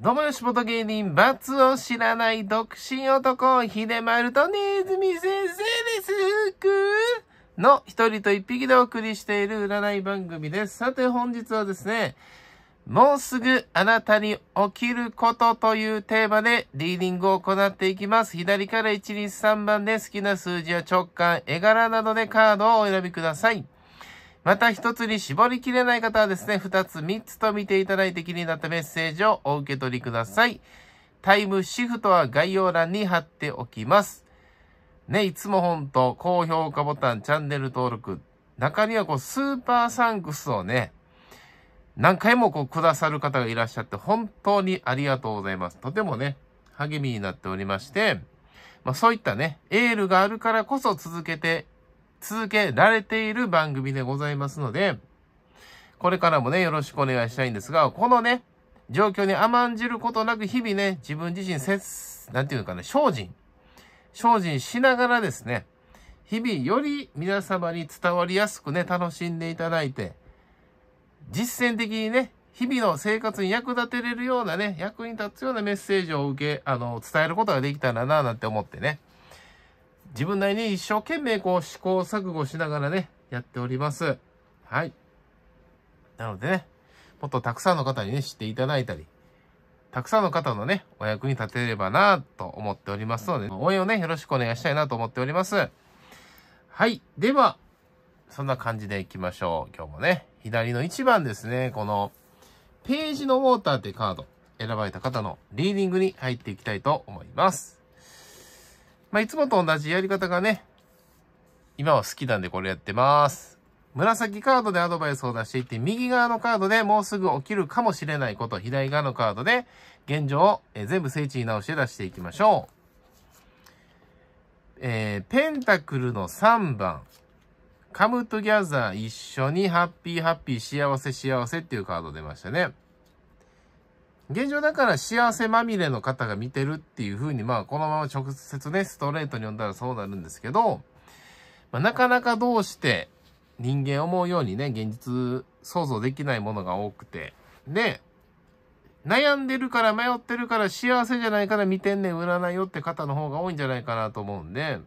どもよしもと芸人、罰を知らない独身男、ひでまるとネズミ先生ですくーの一人と一匹でお送りしている占い番組です。さて本日はですね、もうすぐあなたに起きることというテーマでリーディングを行っていきます。左から1、2、3番で好きな数字や直感、絵柄などでカードをお選びください。また一つに絞りきれない方はですね、二つ三つと見ていただいて気になったメッセージをお受け取りください。タイムシフトは概要欄に貼っておきます。ね、いつも本当高評価ボタン、チャンネル登録、中にはこう、スーパーサンクスをね、何回もこう、くださる方がいらっしゃって、本当にありがとうございます。とてもね、励みになっておりまして、まあそういったね、エールがあるからこそ続けて続けられている番組でございますので、これからもね、よろしくお願いしたいんですが、このね、状況に甘んじることなく日々ね、自分自身せつ、なんていうのかね、精進。精進しながらですね、日々より皆様に伝わりやすくね、楽しんでいただいて、実践的にね、日々の生活に役立てれるようなね、役に立つようなメッセージを受け、あの、伝えることができたらななんて思ってね、自分なりに一生懸命こう試行錯誤しながらね、やっております。はい。なのでね、もっとたくさんの方にね、知っていただいたり、たくさんの方のね、お役に立てればなと思っておりますので、応援をね、よろしくお願いしたいなと思っております。はい。では、そんな感じでいきましょう。今日もね、左の1番ですね、この、ページのウォーターってカード、選ばれた方のリーディングに入っていきたいと思います。まあ、いつもと同じやり方がね、今は好きなんでこれやってます。紫カードでアドバイスを出していって、右側のカードでもうすぐ起きるかもしれないこと、左側のカードで現状を全部整地に直して出していきましょう。えー、ペンタクルの3番、カムトギャザー一緒にハッピーハッピー幸せ幸せっていうカード出ましたね。現状だから幸せまみれの方が見てるっていう風に、まあこのまま直接ね、ストレートに読んだらそうなるんですけど、まあ、なかなかどうして人間思うようにね、現実想像できないものが多くて、で、悩んでるから迷ってるから幸せじゃないから見てんねん占いよって方の方が多いんじゃないかなと思うんで、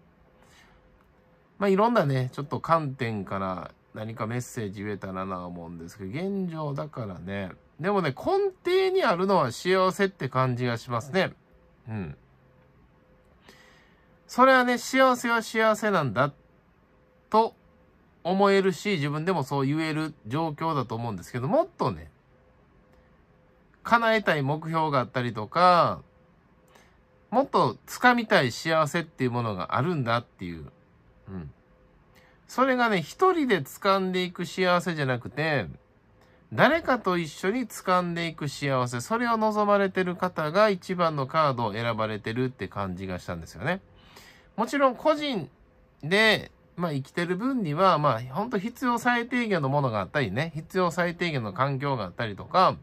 まあいろんなね、ちょっと観点から何かメッセージ言えたらな思うんですけど、現状だからね、でもね、根底にあるのは幸せって感じがしますね。うん。それはね、幸せは幸せなんだ、と思えるし、自分でもそう言える状況だと思うんですけど、もっとね、叶えたい目標があったりとか、もっと掴みたい幸せっていうものがあるんだっていう。うん。それがね、一人で掴んでいく幸せじゃなくて、誰かと一緒に掴んでいく幸せ、それを望まれてる方が一番のカードを選ばれてるって感じがしたんですよね。もちろん個人で、まあ生きてる分には、まあ本当必要最低限のものがあったりね、必要最低限の環境があったりとか、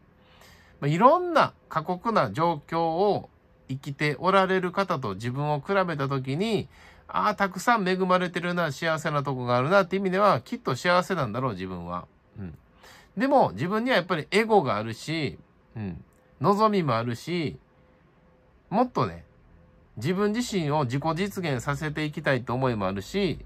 まあ、いろんな過酷な状況を生きておられる方と自分を比べた時に、ああ、たくさん恵まれてるな、幸せなとこがあるなって意味では、きっと幸せなんだろう、自分は。うん。でも自分にはやっぱりエゴがあるし、うん、望みもあるし、もっとね、自分自身を自己実現させていきたいって思いもあるし、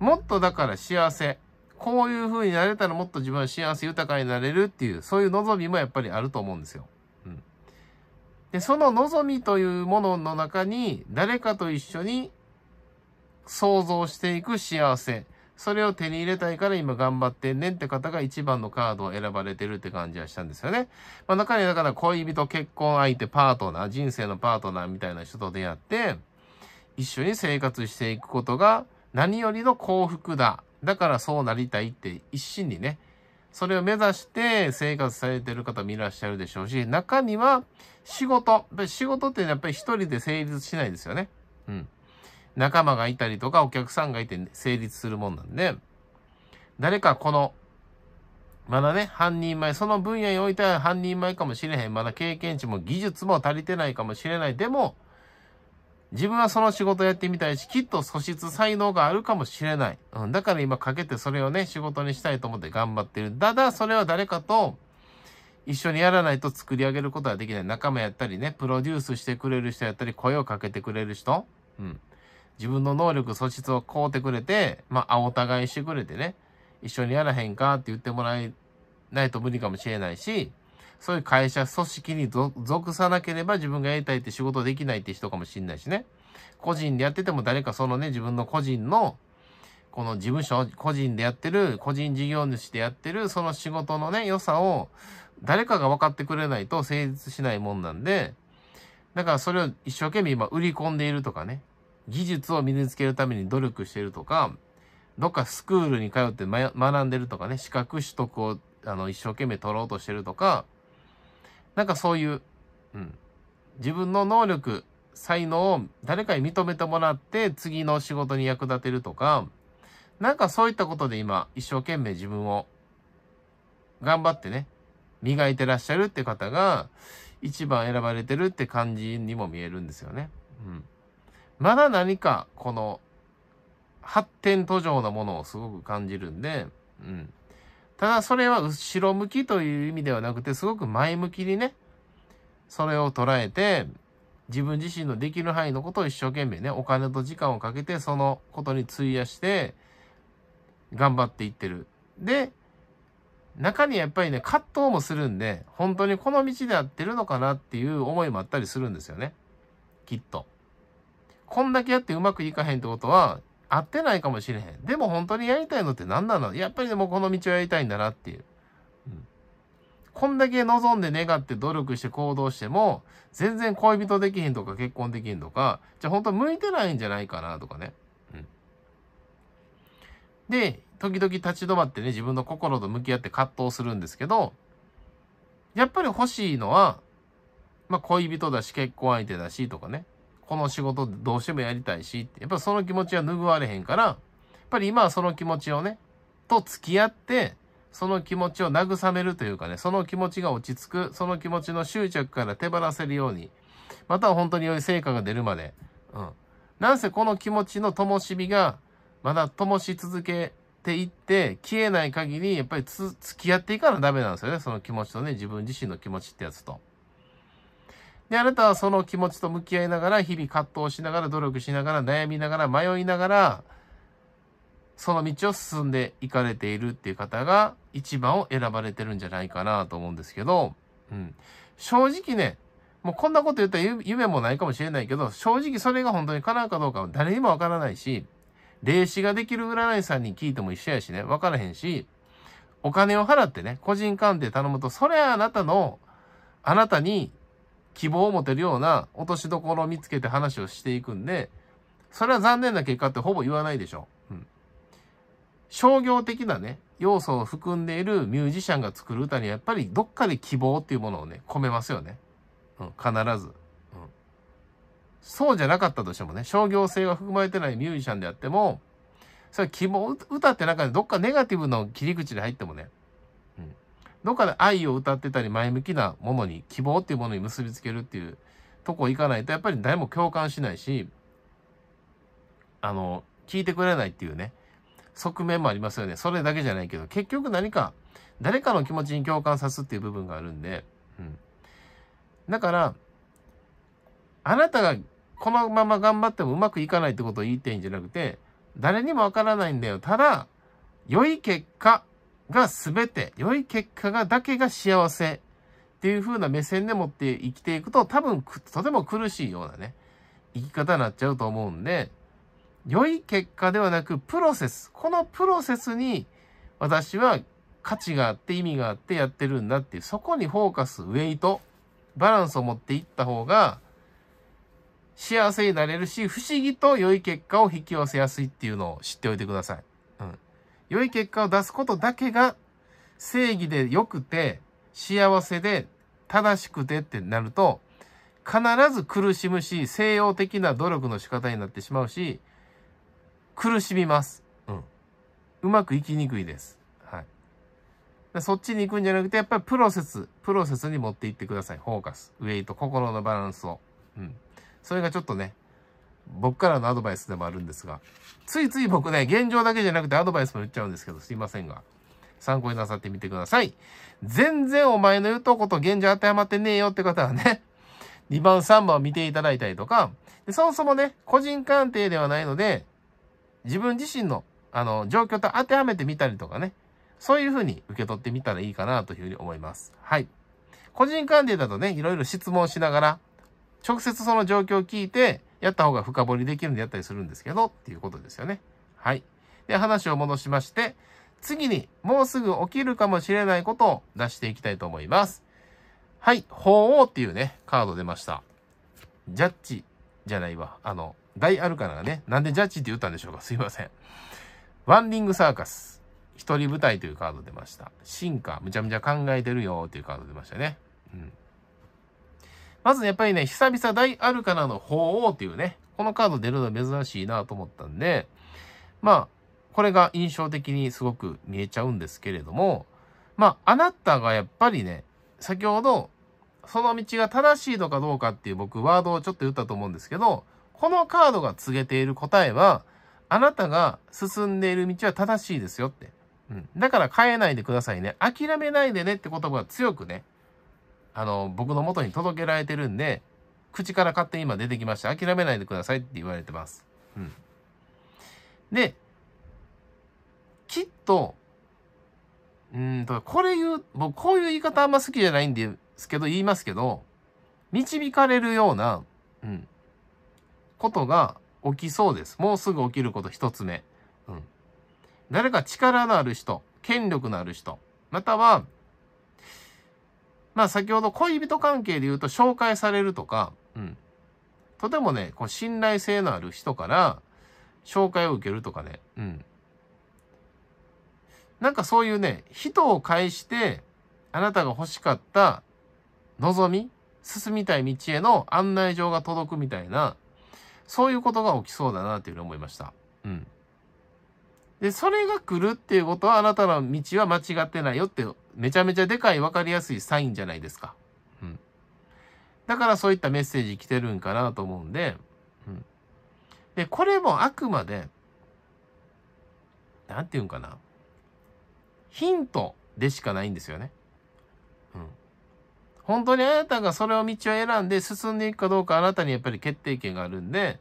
もっとだから幸せ、こういう風になれたらもっと自分は幸せ豊かになれるっていう、そういう望みもやっぱりあると思うんですよ。うん。で、その望みというものの中に、誰かと一緒に想像していく幸せ。それを手に入れたいから今頑張ってんねんって方が一番のカードを選ばれてるって感じはしたんですよね。まあ中にはだから恋人、結婚相手、パートナー、人生のパートナーみたいな人と出会って、一緒に生活していくことが何よりの幸福だ。だからそうなりたいって一心にね、それを目指して生活されてる方もいらっしゃるでしょうし、中には仕事。仕事ってやっぱり一人で成立しないですよね。うん。仲間がいたりとかお客さんがいて成立するもんなんで、誰かこの、まだね、半人前、その分野においては半人前かもしれへん。まだ経験値も技術も足りてないかもしれない。でも、自分はその仕事やってみたいし、きっと素質才能があるかもしれない。うん、だから今かけてそれをね、仕事にしたいと思って頑張ってる。ただ、それは誰かと一緒にやらないと作り上げることはできない。仲間やったりね、プロデュースしてくれる人やったり、声をかけてくれる人。うん。自分の能力、素質を買うてくれて、まあ、お互いしてくれてね、一緒にやらへんかって言ってもらえないと無理かもしれないし、そういう会社、組織に属さなければ自分がやりたいって仕事できないって人かもしれないしね。個人でやってても誰かそのね、自分の個人の、この事務所、個人でやってる、個人事業主でやってる、その仕事のね、良さを誰かが分かってくれないと成立しないもんなんで、だからそれを一生懸命今売り込んでいるとかね。技術を身につけるために努力してるとか、どっかスクールに通って学んでるとかね、資格取得をあの一生懸命取ろうとしてるとか、なんかそういう、うん、自分の能力、才能を誰かに認めてもらって次の仕事に役立てるとか、なんかそういったことで今一生懸命自分を頑張ってね、磨いてらっしゃるって方が一番選ばれてるって感じにも見えるんですよね。うん。まだ何かこの発展途上なものをすごく感じるんで、うん。ただそれは後ろ向きという意味ではなくて、すごく前向きにね、それを捉えて、自分自身のできる範囲のことを一生懸命ね、お金と時間をかけて、そのことに費やして、頑張っていってる。で、中にやっぱりね、葛藤もするんで、本当にこの道で合ってるのかなっていう思いもあったりするんですよね。きっと。こんだけやってうまくいかへんってことは、合ってないかもしれへん。でも本当にやりたいのって何なのやっぱりでもこの道をやりたいんだなっていう。うん。こんだけ望んで願って努力して行動しても、全然恋人できへんとか結婚できへんとか、じゃあ本当向いてないんじゃないかなとかね。うん。で、時々立ち止まってね、自分の心と向き合って葛藤するんですけど、やっぱり欲しいのは、まあ恋人だし結婚相手だしとかね。この仕事どうしてもやりたいし、やっぱその気持ちは拭われへんから、やっぱり今はその気持ちをね、と付き合って、その気持ちを慰めるというかね、その気持ちが落ち着く、その気持ちの執着から手放せるように、または本当に良い成果が出るまで、うん。なんせこの気持ちの灯火が、まだ灯し続けていって、消えない限り、やっぱりつ、付き合っていかなダメなんですよね。その気持ちとね、自分自身の気持ちってやつと。で、あなたはその気持ちと向き合いながら、日々葛藤しながら、努力しながら、悩みながら、迷いながら、その道を進んでいかれているっていう方が、一番を選ばれてるんじゃないかなと思うんですけど、うん。正直ね、もうこんなこと言ったら夢もないかもしれないけど、正直それが本当に叶うかどうかは誰にもわからないし、霊視ができる占い師さんに聞いても一緒やしね、わからへんし、お金を払ってね、個人鑑定頼むと、それはあなたの、あなたに希望を持てるような落としどころを見つけて話をしていくんで、それは残念な結果ってほぼ言わないでしょ。うん。商業的なね、要素を含んでいるミュージシャンが作る歌にはやっぱりどっかで希望っていうものをね、込めますよね。うん、必ず。うん。そうじゃなかったとしてもね、商業性が含まれてないミュージシャンであっても、それ希望、歌って中でどっかネガティブの切り口で入ってもね、どっかで愛を歌ってたり、前向きなものに、希望っていうものに結びつけるっていうとこ行かないと、やっぱり誰も共感しないし、あの、聞いてくれないっていうね、側面もありますよね。それだけじゃないけど、結局何か、誰かの気持ちに共感さすっていう部分があるんで、うん。だから、あなたがこのまま頑張ってもうまくいかないってことを言いたいんじゃなくて、誰にもわからないんだよ。ただ、良い結果が全て、良い結果がだけが幸せっていう風な目線でもって生きていくと多分とても苦しいようなね、生き方になっちゃうと思うんで、良い結果ではなくプロセス、このプロセスに私は価値があって意味があってやってるんだっていう、そこにフォーカス、ウェイト、バランスを持っていった方が幸せになれるし、不思議と良い結果を引き寄せやすいっていうのを知っておいてください。良い結果を出すことだけが正義で良くて、幸せで正しくてってなると、必ず苦しむし、西洋的な努力の仕方になってしまうし、苦しみます。うん。うまくいきにくいです。はい。そっちに行くんじゃなくて、やっぱりプロセス、プロセスに持っていってください。フォーカス、ウェイト、心のバランスを。うん。それがちょっとね、僕からのアドバイスでもあるんですが、ついつい僕ね、現状だけじゃなくてアドバイスも言っちゃうんですけど、すいませんが。参考になさってみてください。全然お前の言うとこと現状当てはまってねえよって方はね、2番3番を見ていただいたりとか、でそもそもね、個人鑑定ではないので、自分自身の、あの、状況と当てはめてみたりとかね、そういうふうに受け取ってみたらいいかなというふうに思います。はい。個人鑑定だとね、いろいろ質問しながら、直接その状況を聞いて、やった方が深掘りできるんでやったりするんですけど、っていうことですよね。はい。で、話を戻しまして、次に、もうすぐ起きるかもしれないことを出していきたいと思います。はい、法王っていうね、カード出ました。ジャッジじゃないわ。あの、大アルカナがね、なんでジャッジって言ったんでしょうかすいません。ワンリングサーカス。一人舞台というカード出ました。進化、むちゃむちゃ考えてるよっていうカード出ましたね。うん。まずやっぱりね、久々大アルカナの法王っていうね、このカード出るの珍しいなと思ったんで、まあ、これが印象的にすごく見えちゃうんですけれども、まあ、あなたがやっぱりね、先ほど、その道が正しいのかどうかっていう僕ワードをちょっと言ったと思うんですけど、このカードが告げている答えは、あなたが進んでいる道は正しいですよって。うん。だから変えないでくださいね。諦めないでねって言葉が強くね、あの、僕の元に届けられてるんで、口から勝手に今出てきました。諦めないでくださいって言われてます。うん。で、きっと、うんと、これ言う、僕こういう言い方あんま好きじゃないんですけど、言いますけど、導かれるような、うん、ことが起きそうです。もうすぐ起きること一つ目。うん。誰か力のある人、権力のある人、またはまあ先ほど恋人関係で言うと紹介されるとか、うん。とてもね、こう信頼性のある人から紹介を受けるとかね、うん。なんかそういうね、人を介してあなたが欲しかった望み、進みたい道への案内状が届くみたいな、そういうことが起きそうだなというふうに思いました。うん。で、それが来るっていうことはあなたの道は間違ってないよってめちゃめちゃでかい分かりやすいサインじゃないですか。うん。だからそういったメッセージ来てるんかなと思うんで、うん。で、これもあくまで、なんて言うんかな。ヒントでしかないんですよね。うん。本当にあなたがそれを道を選んで進んでいくかどうかあなたにやっぱり決定権があるんで、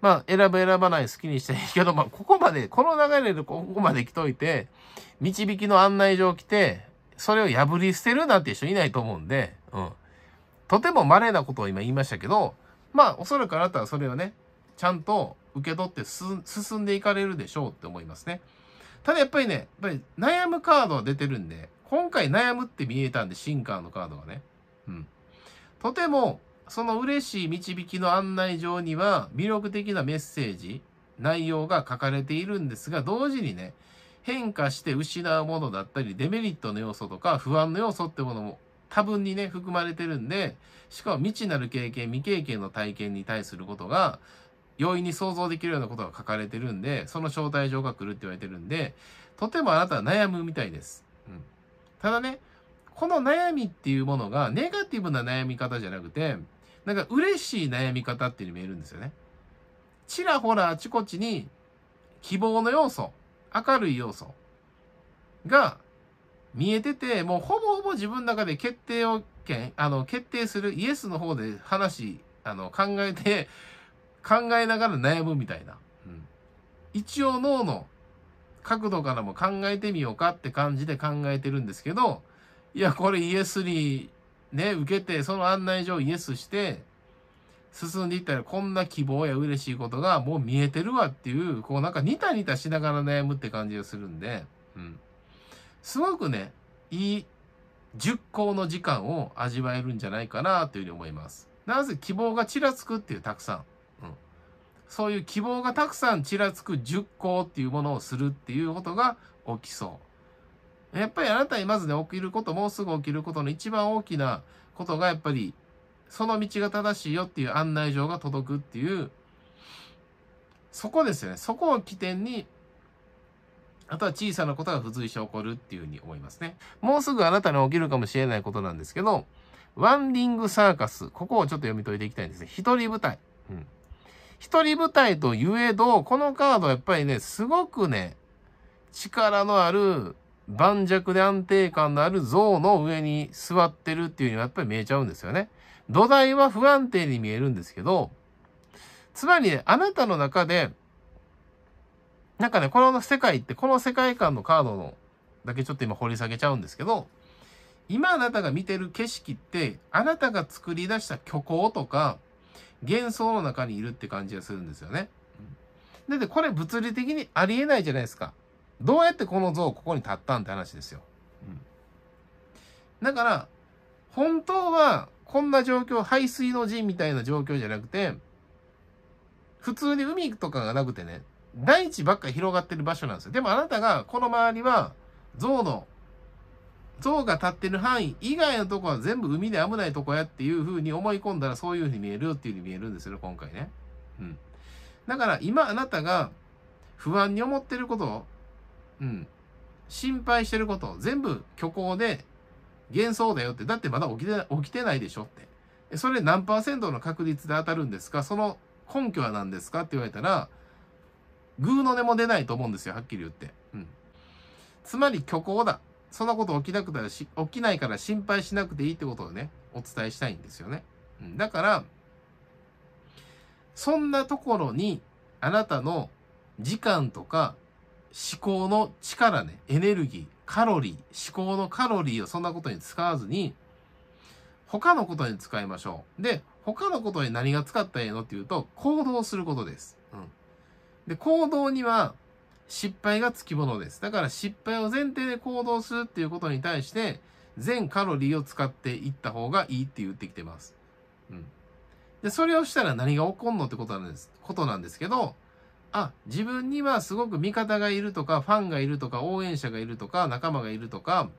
まあ選ぶ選ばない好きにしたいいけど、まあここまで、この流れでここまで来といて、導きの案内状来て、それを破り捨てるなんて人いないと思うんで、うん。とても稀なことを今言いましたけど、まあ、おそらくあなたはそれをね、ちゃんと受け取って進んでいかれるでしょうって思いますね。ただやっぱりね、やっぱり悩むカードは出てるんで、今回悩むって見えたんで、シンカーのカードはね。うん。とても、その嬉しい導きの案内状には、魅力的なメッセージ、内容が書かれているんですが、同時にね、変化して失うものだったり、デメリットの要素とか不安の要素ってものも多分にね、含まれてるんで、しかも未知なる経験、未経験の体験に対することが、容易に想像できるようなことが書かれてるんで、その招待状が来るって言われてるんで、とてもあなたは悩むみたいです。うん。ただね、この悩みっていうものが、ネガティブな悩み方じゃなくて、なんか嬉しい悩み方っていうのに見えるんですよね。ちらほらあちこちに希望の要素、明るい要素が見えてて、もうほぼほぼ自分の中で決定をあの、決定するイエスの方で話、あの、考えて、考えながら悩むみたいな。うん、一応脳の角度からも考えてみようかって感じで考えてるんですけど、いや、これイエスにね、受けて、その案内状イエスして、進んでいったらこんな希望や嬉しいことがもう見えてるわっていう、こうなんかニタニタしながら悩むって感じがするんで、うん。すごくね、いい熟考の時間を味わえるんじゃないかなというふうに思います。なぜ希望がちらつくっていうたくさん。そういう希望がたくさんちらつく熟考っていうものをするっていうことが起きそう。やっぱりあなたにまずね、起きること、もうすぐ起きることの一番大きなことがやっぱりその道が正しいよっていう案内状が届くっていう、そこですよね。そこを起点に、あとは小さなことが付随して起こるっていうふうに思いますね。もうすぐあなたに起きるかもしれないことなんですけど、ワンリングサーカス。ここをちょっと読み解いていきたいんですね。一人舞台。うん。一人舞台と言えど、このカードはやっぱりね、すごくね、力のある盤石で安定感のある像の上に座ってるっていうのはやっぱり見えちゃうんですよね。土台は不安定に見えるんですけど、つまり、ね、あなたの中で、なんかね、この世界って、この世界観のカードの、だけちょっと今掘り下げちゃうんですけど、今あなたが見てる景色って、あなたが作り出した虚構とか、幻想の中にいるって感じがするんですよね。で、で、これ物理的にありえないじゃないですか。どうやってこの像ここに立ったんって話ですよ。うん、だから、本当はこんな状況、排水の陣みたいな状況じゃなくて、普通に海とかがなくてね、大地ばっか広がってる場所なんですよ。でもあなたが、この周りは、象の、象が立ってる範囲以外のとこは全部海で危ないとこやっていうふうに思い込んだらそういうふうに見えるっていうふうに見えるんですよね、今回ね。うん。だから今あなたが不安に思ってること、うん、心配してること、全部虚構で幻想だよって。だってまだ起きて起きてないでしょって。それ何パーセントの確率で当たるんですかその根拠は何ですかって言われたら、偶の根も出ないと思うんですよ。はっきり言って。うん。つまり虚構だ。そんなこと起きなくたらし、起きないから心配しなくていいってことをね、お伝えしたいんですよね。うん、だから、そんなところに、あなたの時間とか思考の力ね、エネルギー、カロリー、思考のカロリーをそんなことに使わずに、他のことに使いましょう。で、他のことに何が使ったらいいのっていうと、行動することです。うん。で、行動には失敗がつきものです。だから失敗を前提で行動するっていうことに対して、全カロリーを使っていった方がいいって言ってきてます。うん。で、それをしたら何が起こるのってことなんです、ことなんですけど、あ、自分にはすごく味方がいるとか、ファンがいるとか、応援者がいるとか、仲間がいるとか、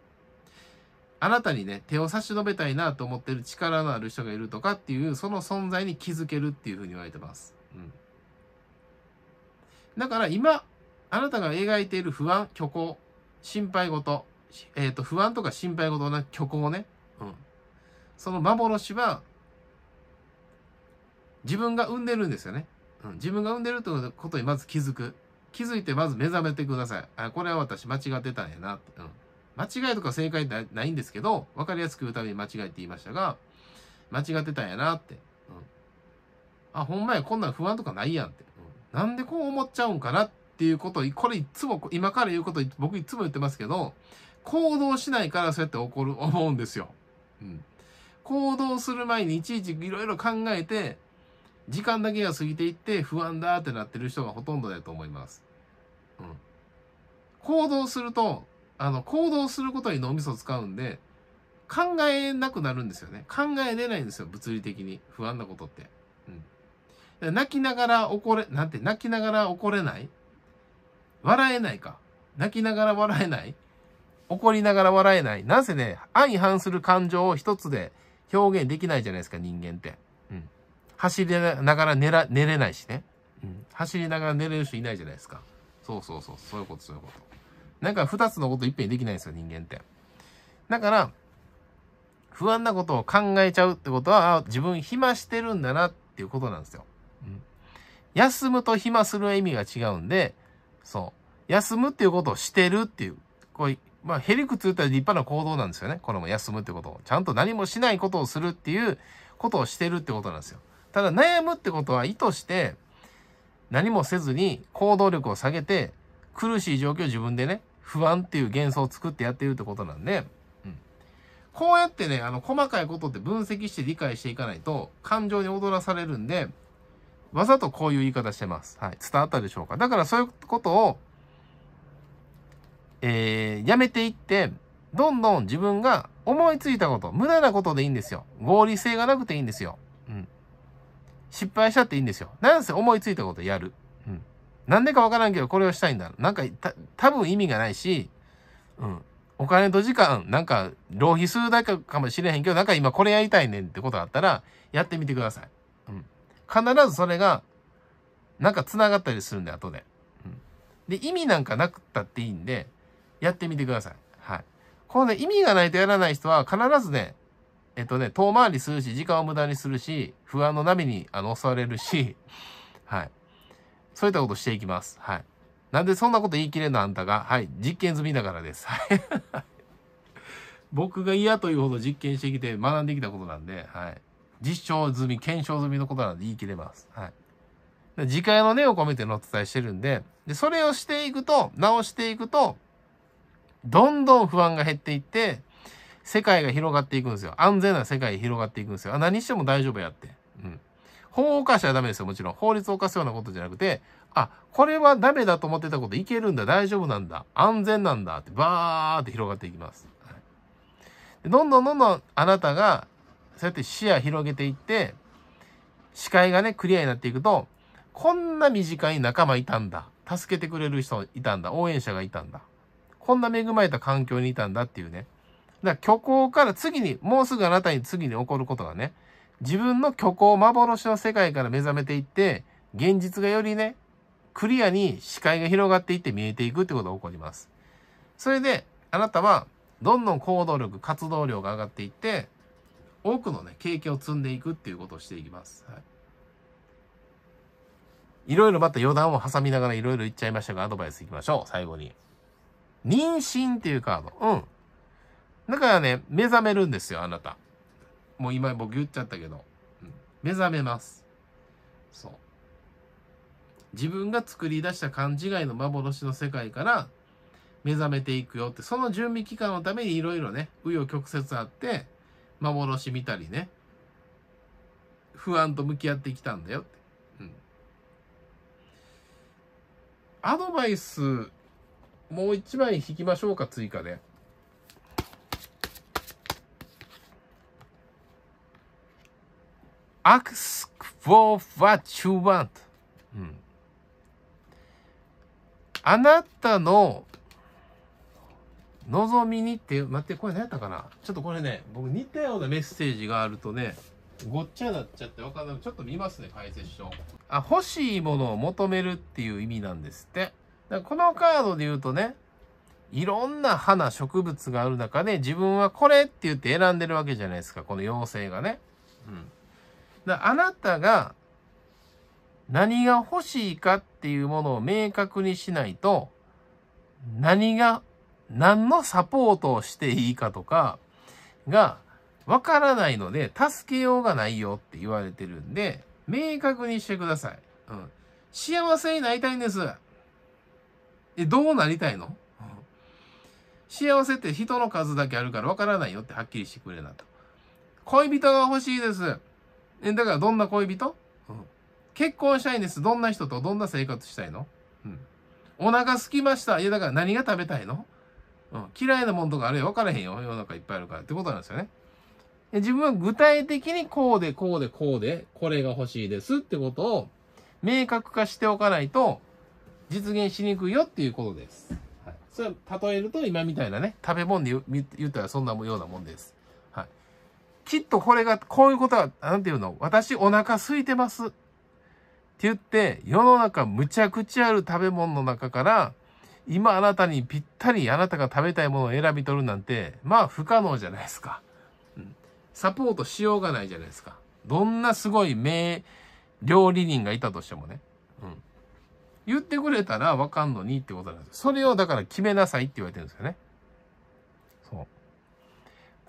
あなたにね、手を差し伸べたいなと思ってる力のある人がいるとかっていう、その存在に気づけるっていうふうに言われてます。うん。だから今、あなたが描いている不安、虚構、心配事、えっ、ー、と、不安とか心配事な虚構ね。うん。その幻は、自分が生んでるんですよね。うん、自分が産んでるということにまず気づく。気づいてまず目覚めてください。あ、これは私間違ってたんやな。うん。間違いとか正解ないないんですけど、わかりやすく言うために間違いって言いましたが、間違ってたんやなって。うん。あ、ほんまや、こんなん不安とかないやんって。うん、なんでこう思っちゃうんかなっていうことを、これいつも、今から言うこと、僕いつも言ってますけど、行動しないからそうやって起こる、思うんですよ。うん。行動する前にいちいちいろいろ考えて、時間だけが過ぎていって不安だってなってる人がほとんどだと思います。うん。行動すると、あの、行動することに脳みそを使うんで、考えなくなるんですよね。考えれないんですよ、物理的に。不安なことって。うん。泣きながら怒れ、なんて、泣きながら怒れない笑えないか。泣きながら笑えない怒りながら笑えない。なぜね、相反する感情を一つで表現できないじゃないですか、人間って。走りながら寝ら寝れないしね、うん、走りながら寝れる人いないじゃないですかそうそうそうそういうことそういうことなんか2つのこといっぺんにできないんですよ人間ってだから不安なことを考えちゃうってことは自分暇してるんだなっていうことなんですよ、うん、休むと暇する意味が違うんでそう休むっていうことをしてるっていうこういまあ、ヘリクツ言ったら立派な行動なんですよね。このも休むってことを。ちゃんと何もしないことをするっていうことをしてるってことなんですよ。ただ悩むってことは意図して何もせずに行動力を下げて苦しい状況を自分でね、不安っていう幻想を作ってやってるってことなんで、こうやってね、あの、細かいことって分析して理解していかないと感情に踊らされるんで、わざとこういう言い方してます。はい。伝わったでしょうか。だからそういうことを、えー、やめていって、どんどん自分が思いついたこと、無駄なことでいいんですよ。合理性がなくていいんですよ。失敗したっていいんですよ。なんせ思いついたことやる。うん。なんでかわからんけど、これをしたいんだ。なんか、た、多分意味がないし、うん。お金と時間、なんか、浪費するだけかもしれへんけど、なんか今これやりたいねんってことあったら、やってみてください。うん。必ずそれが、なんか繋がったりするんで、後で。うん。で、意味なんかなくったっていいんで、やってみてください。はい。このね、意味がないとやらない人は、必ずね、えっとね、遠回りするし、時間を無駄にするし、不安の波にあの襲われるし、はい。そういったことしていきます。はい。なんでそんなこと言い切れんのあんたが、はい、実験済みだからです。はい。僕が嫌というほど実験してきて学んできたことなんで、はい。実証済み、検証済みのことなんで言い切れます。はい。次回の根を込めてのお伝えしてるんで、で、それをしていくと、直していくと、どんどん不安が減っていって、世界が広がっていくんですよ。安全な世界が広がっていくんですよ。あ何しても大丈夫やって。うん。法を犯しちゃダメですよ、もちろん。法律を犯すようなことじゃなくて、あ、これはダメだと思ってたこといけるんだ、大丈夫なんだ、安全なんだって、バーって広がっていきます。はい、どんどんどんどんあなたが、そうやって視野広げていって、視界がね、クリアになっていくと、こんな身近に仲間いたんだ。助けてくれる人いたんだ。応援者がいたんだ。こんな恵まれた環境にいたんだっていうね。だから虚構から次に、もうすぐあなたに次に起こることがね、自分の虚構、幻の世界から目覚めていって、現実がよりね、クリアに視界が広がっていって見えていくってことが起こります。それで、あなたは、どんどん行動力、活動量が上がっていって、多くのね、経験を積んでいくっていうことをしていきます。はい。いろいろまた余談を挟みながらいろいろ言っちゃいましたが、アドバイスいきましょう。最後に。妊娠っていうカード。うん。だからね、目覚めるんですよ、あなた。もう今僕言っちゃったけど。うん、目覚めます。そう。自分が作り出した勘違いの幻の世界から目覚めていくよって、その準備期間のためにいろいろね、紆余曲折あって、幻見たりね、不安と向き合ってきたんだよって。うん。アドバイス、もう一枚引きましょうか、追加で。ask for what you want、うん、あなたの望みにって待ってこれ何やったかなちょっとこれね僕似たようなメッセージがあるとねごっちゃになっちゃってわかんないちょっと見ますね解説書あ欲しいものを求めるっていう意味なんですってだこのカードで言うとねいろんな花植物がある中で自分はこれって言って選んでるわけじゃないですかこの妖精がねうんだあなたが何が欲しいかっていうものを明確にしないと、何が、何のサポートをしていいかとかがわからないので、助けようがないよって言われてるんで、明確にしてください。うん。幸せになりたいんです。え、どうなりたいの、幸せって人の数だけあるからわからないよってはっきりしてくれなと。恋人が欲しいです。え、だからどんな恋人、うん、結婚したいんです。どんな人とどんな生活したいの、うん、お腹すきました。いや、だから何が食べたいの、うん、嫌いなもんとかあれ分からへんよ。世の中いっぱいあるからってことなんですよね。自分は具体的にこうでこうでこうで、これが欲しいですってことを明確化しておかないと実現しにくいよっていうことです。はい、それ例えると今みたいなね、食べ物で言ったらそんなようなもんです。きっとこれが、こういうことは、なんていうの私お腹空いてます。って言って、世の中むちゃくちゃある食べ物の中から、今あなたにぴったりあなたが食べたいものを選び取るなんて、まあ不可能じゃないですか。うん、サポートしようがないじゃないですか。どんなすごい名料理人がいたとしてもね。うん。言ってくれたらわかんのにってことなんです。それをだから決めなさいって言われてるんですよね。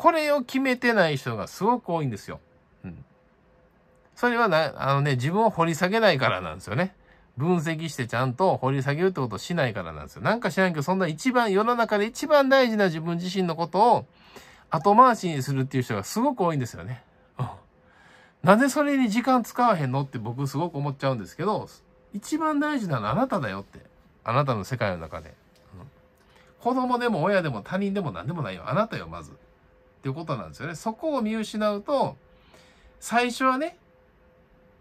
これを決めてない人がすごく多いんですよ。うん。それはな、あのね、自分を掘り下げないからなんですよね。分析してちゃんと掘り下げるってことをしないからなんですよ。なんか知らんけど、そんな一番、世の中で一番大事な自分自身のことを後回しにするっていう人がすごく多いんですよね。うん、なんでそれに時間使わへんのって僕すごく思っちゃうんですけど、一番大事なのはあなただよって。あなたの世界の中で。うん、子供でも親でも他人でも何でもないよ。あなたよ、まず。っていうことなんですよね。そこを見失うと、最初はね、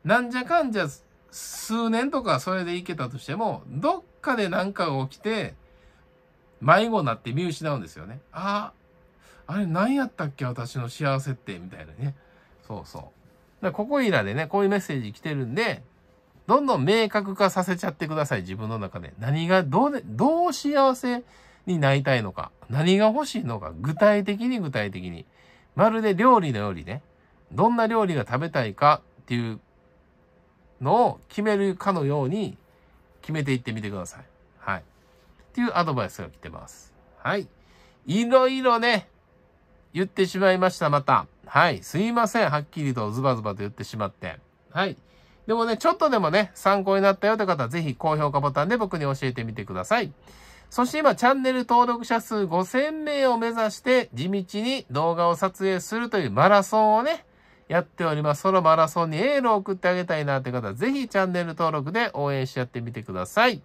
なんじゃかんじゃ数年とかそれでいけたとしても、どっかで何かが起きて、迷子になって見失うんですよね。ああ、あれ何やったっけ私の幸せって、みたいなね。そうそう。だここいらでね、こういうメッセージ来てるんで、どんどん明確化させちゃってください、自分の中で。何が、どうどう幸せになりたいのか、何が欲しいのか、具体的に具体的に。まるで料理のようにね、どんな料理が食べたいかっていうのを決めるかのように決めていってみてください。はい。っていうアドバイスが来てます。はい。いろいろね、言ってしまいました、また。はい。すいません。はっきりとズバズバと言ってしまって。はい。でもね、ちょっとでもね、参考になったよって方は、ぜひ高評価ボタンで僕に教えてみてください。そして今、チャンネル登録者数5000名を目指して、地道に動画を撮影するというマラソンをね、やっております。そのマラソンにエールを送ってあげたいなという方は、ぜひチャンネル登録で応援しちゃってみてください。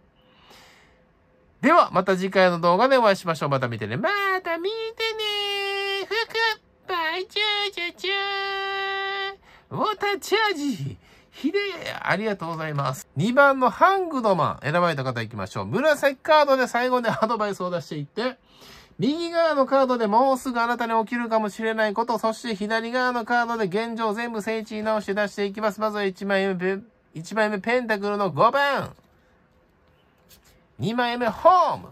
では、また次回の動画でお会いしましょう。また見てね。また見てねふくバイチューチーチューウォーターチャージひでえ、ありがとうございます。2番のハングドマン、選ばれた方行きましょう。紫カードで最後でアドバイスを出していって、右側のカードでもうすぐあなたに起きるかもしれないこと、そして左側のカードで現状全部整地に直して出していきます。まずは1枚目、1枚目ペンタクルの5番。2枚目ホーム。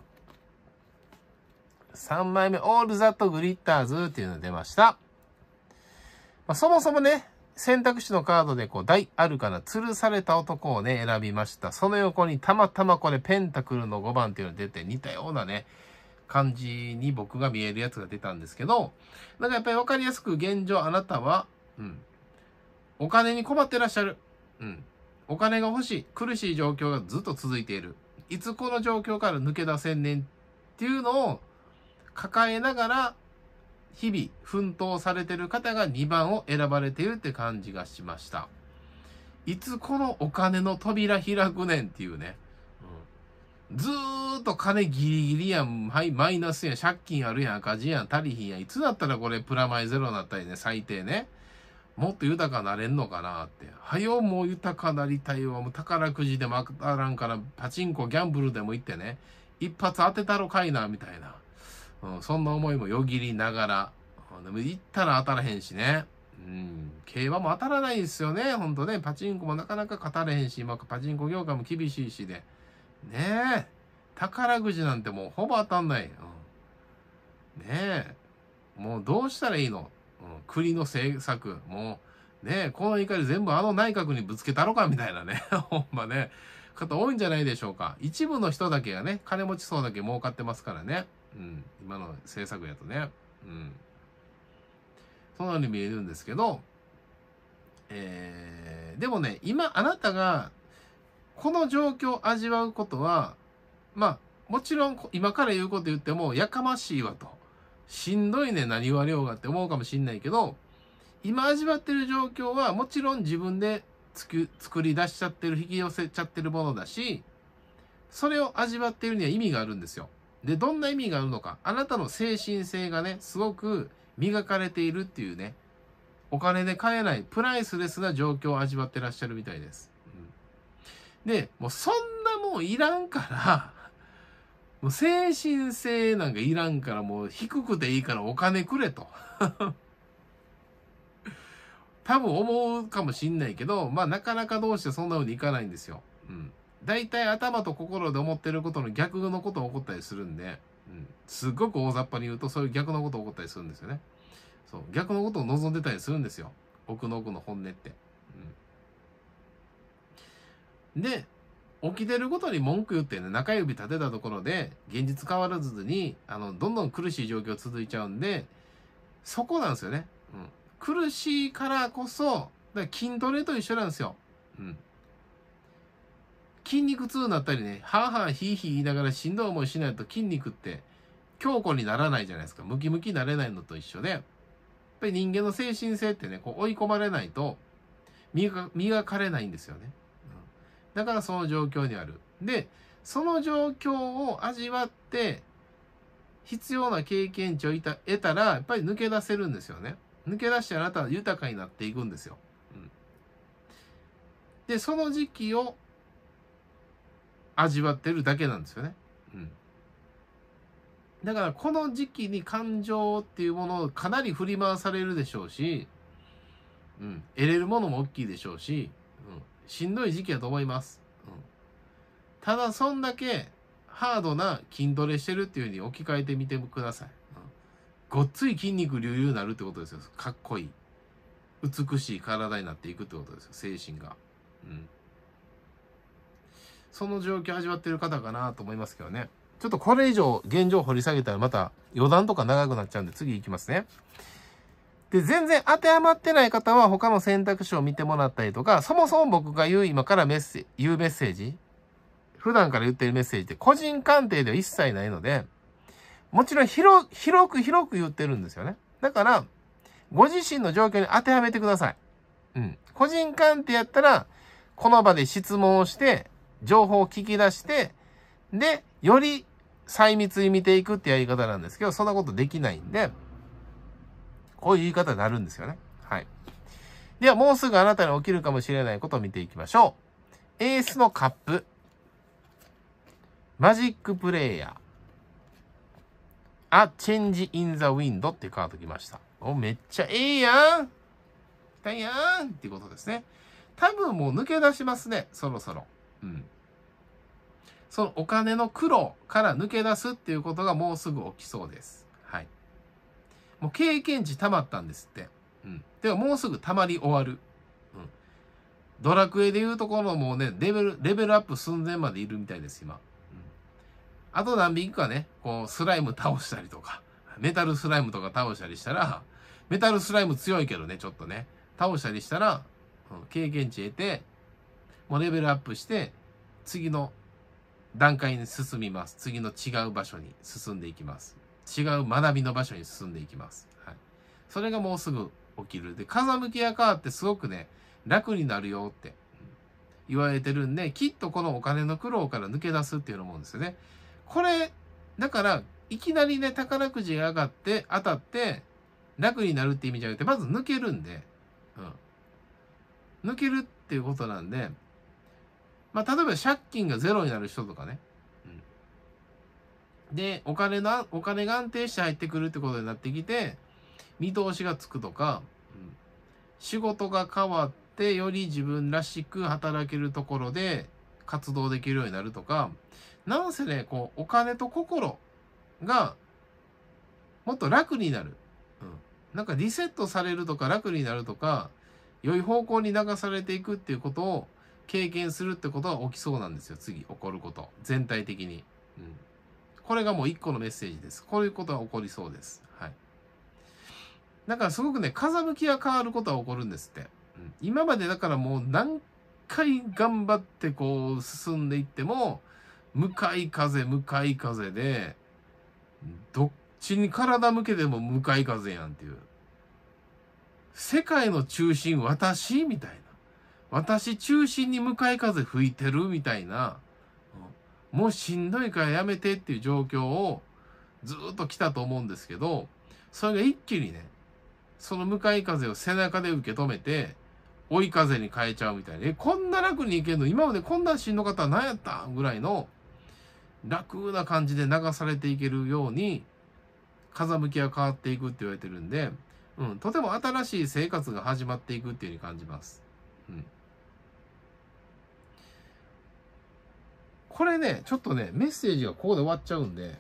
3枚目オールザットグリッターズっていうのが出ました。まあ、そもそもね、選択肢のカードでこう、大あるから吊るされた男をね、選びました。その横にたまたまこれ、ペンタクルの5番っていうのが出て、似たようなね、感じに僕が見えるやつが出たんですけど、なんかやっぱりわかりやすく現状あなたは、うん、お金に困ってらっしゃる。うん。お金が欲しい。苦しい状況がずっと続いている。いつこの状況から抜け出せんねんっていうのを抱えながら日々奮闘されてる方が2番を選ばれているって感じがしました。いつこのお金の扉開くねんっていうね。うん、ずーっと金ギリギリやん、はい、マイナスやん、借金あるやん、赤字やん、足りひんやん。いつだったらこれプラマイゼロになったりね、最低ね。もっと豊かなれんのかなって。はよ、もう豊かなりたいわ。もう宝くじでも当たらんから、パチンコ、ギャンブルでも行ってね、一発当てたろかいな、みたいな。うん、そんな思いもよぎりながら、でも行ったら当たらへんしね。うん、競馬も当たらないですよね。ほんとね、パチンコもなかなか勝たれへんし、今パチンコ業界も厳しいしで。ねえ、宝くじなんてもうほぼ当たんない。うん、ねえ、もうどうしたらいいの、うん、国の政策、もう、ねえ、この怒り全部あの内閣にぶつけたろかみたいなね、ほんまね、方多いんじゃないでしょうか。一部の人だけがね、金持ちそうだけ儲かってますからね。うん、今の制作やとね。うん。そのように見えるんですけど、えー、でもね、今あなたが、この状況を味わうことは、まあ、もちろん今から言うこと言っても、やかましいわと。しんどいね、何わりうがって思うかもしんないけど、今味わってる状況は、もちろん自分で作り出しちゃってる、引き寄せちゃってるものだし、それを味わってるには意味があるんですよ。で、どんな意味があるのか。あなたの精神性がね、すごく磨かれているっていうね、お金で買えないプライスレスな状況を味わってらっしゃるみたいです。うん、で、もうそんなもんいらんからもう精神性なんかいらんからもう低くていいからお金くれと多分思うかもしんないけど、まあなかなかどうしてそんな風にいかないんですよ。うん。大体頭と心で思ってることの逆のことが起こったりするんで、うん、すっごく大雑把に言うとそういう逆のことが起こったりするんですよね。そう、逆のことを望んでたりするんですよ。奥の奥の本音って。うん、で、起きてるごとに文句言ってね、中指立てたところで、現実変わらずに、あの、どんどん苦しい状況続いちゃうんで、そこなんですよね。うん。苦しいからこそ、だから筋トレと一緒なんですよ。うん。筋肉痛になったりね、はぁはぁひいひい言いながらしんどい思いしないと筋肉って強固にならないじゃないですか。ムキムキになれないのと一緒で、やっぱり人間の精神性ってね、こう追い込まれないと磨かれないんですよね、うん。だからその状況にある。で、その状況を味わって、必要な経験値を得たら、やっぱり抜け出せるんですよね。抜け出してあなたは豊かになっていくんですよ。うん、で、その時期を味わってるだけなんですよね。うん。だからこの時期に感情っていうものをかなり振り回されるでしょうし、うん、得れるものも大きいでしょうし、うん、しんどい時期だと思います。うん、ただそんだけハードな筋トレしてるっていう風に置き換えてみてください。うん、ごっつい筋肉隆々になるってことですよ。かっこいい。美しい体になっていくってことですよ。精神が。うんその状況を味わってる方かなと思いますけどね。ちょっとこれ以上現状を掘り下げたらまた余談とか長くなっちゃうんで次行きますね。で、全然当てはまってない方は他の選択肢を見てもらったりとか、そもそも僕が言う今からメッセ言うメッセージ、普段から言ってるメッセージって個人鑑定では一切ないので、もちろん広、広く広く言ってるんですよね。だから、ご自身の状況に当てはめてください。うん。個人鑑定やったら、この場で質問をして、情報を聞き出して、で、より細密に見ていくってやり方なんですけど、そんなことできないんで、こういう言い方になるんですよね。はい。では、もうすぐあなたに起きるかもしれないことを見ていきましょう。エースのカップ。マジックプレイヤー。あ、チェンジインザウィンドっていうカードきました。お、めっちゃええやん来たやんっていうことですね。多分もう抜け出しますね。そろそろ。うん。そのお金の苦労から抜け出すっていうことがもうすぐ起きそうです。はい。もう経験値溜まったんですって。うん。ではもうすぐ溜まり終わる。うん。ドラクエでいうところもうね、レベル、レベルアップ寸前までいるみたいです、今。うん。あと何匹かね、こう、スライム倒したりとか、メタルスライムとか倒したりしたら、メタルスライム強いけどね、ちょっとね、倒したりしたら、うん、経験値得て、もうレベルアップして、次の段階に進みます。次の違う場所に進んでいきます。違う学びの場所に進んでいきます。はい。それがもうすぐ起きる。で、風向きが変わってすごくね、楽になるよって言われてるんで、きっとこのお金の苦労から抜け出すっていうのもんですよね。これ、だから、いきなりね、宝くじが上がって、当たって、楽になるって意味じゃなくて、まず抜けるんで、うん。抜けるっていうことなんで、まあ、例えば借金がゼロになる人とかね。で、お金な、お金が安定して入ってくるってことになってきて、見通しがつくとか、仕事が変わってより自分らしく働けるところで活動できるようになるとか、なんせね、こう、お金と心がもっと楽になる。なんかリセットされるとか楽になるとか、良い方向に流されていくっていうことを経験するってことが起きそうなんですよ。次、起こること。全体的に。うん。これがもう一個のメッセージです。こういうことが起こりそうです。はい。だからすごくね、風向きが変わることは起こるんですって。うん、今までだからもう何回頑張ってこう進んでいっても、向かい風、向かい風で、どっちに体向けても向かい風やんっていう。世界の中心私みたいな。私中心に向かい風吹いてるみたいな、もうしんどいからやめてっていう状況をずっと来たと思うんですけど、それが一気にね、その向かい風を背中で受け止めて、追い風に変えちゃうみたいな、え、こんな楽にいけるの今までこんなしんどかったら何やったぐらいの楽な感じで流されていけるように、風向きが変わっていくって言われてるんで、うん、とても新しい生活が始まっていくっていう風に感じます。うんこれね、ちょっとね、メッセージがここで終わっちゃうんで、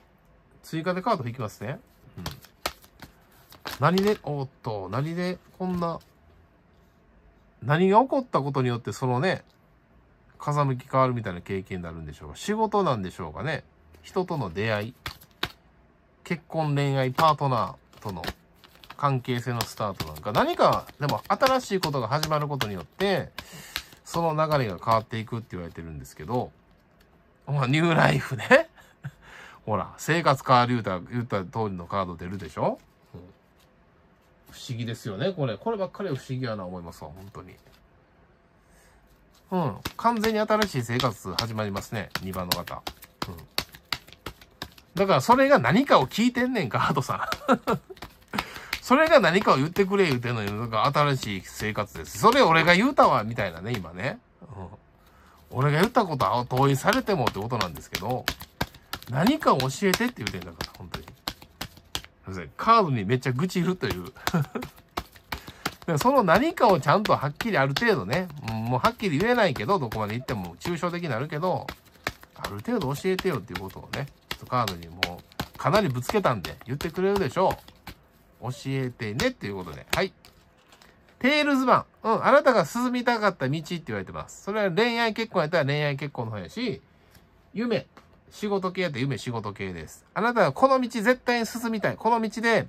追加でカード引きますね。うん。何で、おっと、何で、こんな、何が起こったことによって、そのね、風向き変わるみたいな経験になるんでしょうか。仕事なんでしょうかね。人との出会い。結婚、恋愛、パートナーとの関係性のスタートなんか、何か、でも新しいことが始まることによって、その流れが変わっていくって言われてるんですけど、まあ、ニューライフね。ほら、生活変わる言うた、言た通りのカード出るでしょ、うん、不思議ですよね、これ。こればっかり不思議やな思いますわ、本当に。うん。完全に新しい生活始まりますね、2番の方。うん。だからそれが何かを聞いてんねんか、ハトさん。それが何かを言ってくれ言うてんのに、なんか新しい生活です。それ俺が言うたわ、みたいなね、今ね。俺が言ったことは同意されてもってことなんですけど、何か教えてって言うてんだから、本当に。すません。カードにめっちゃ愚痴いるという その何かをちゃんとはっきりある程度ね、もうはっきり言えないけど、どこまで行っても抽象的になるけど、ある程度教えてよっていうことをね、ちょっとカードにもうかなりぶつけたんで言ってくれるでしょう。教えてねっていうことで、はい。テールズマン。うん。あなたが進みたかった道って言われてます。それは恋愛結婚やったら恋愛結婚の方やし、夢、仕事系やったら夢仕事系です。あなたはこの道絶対に進みたい。この道で、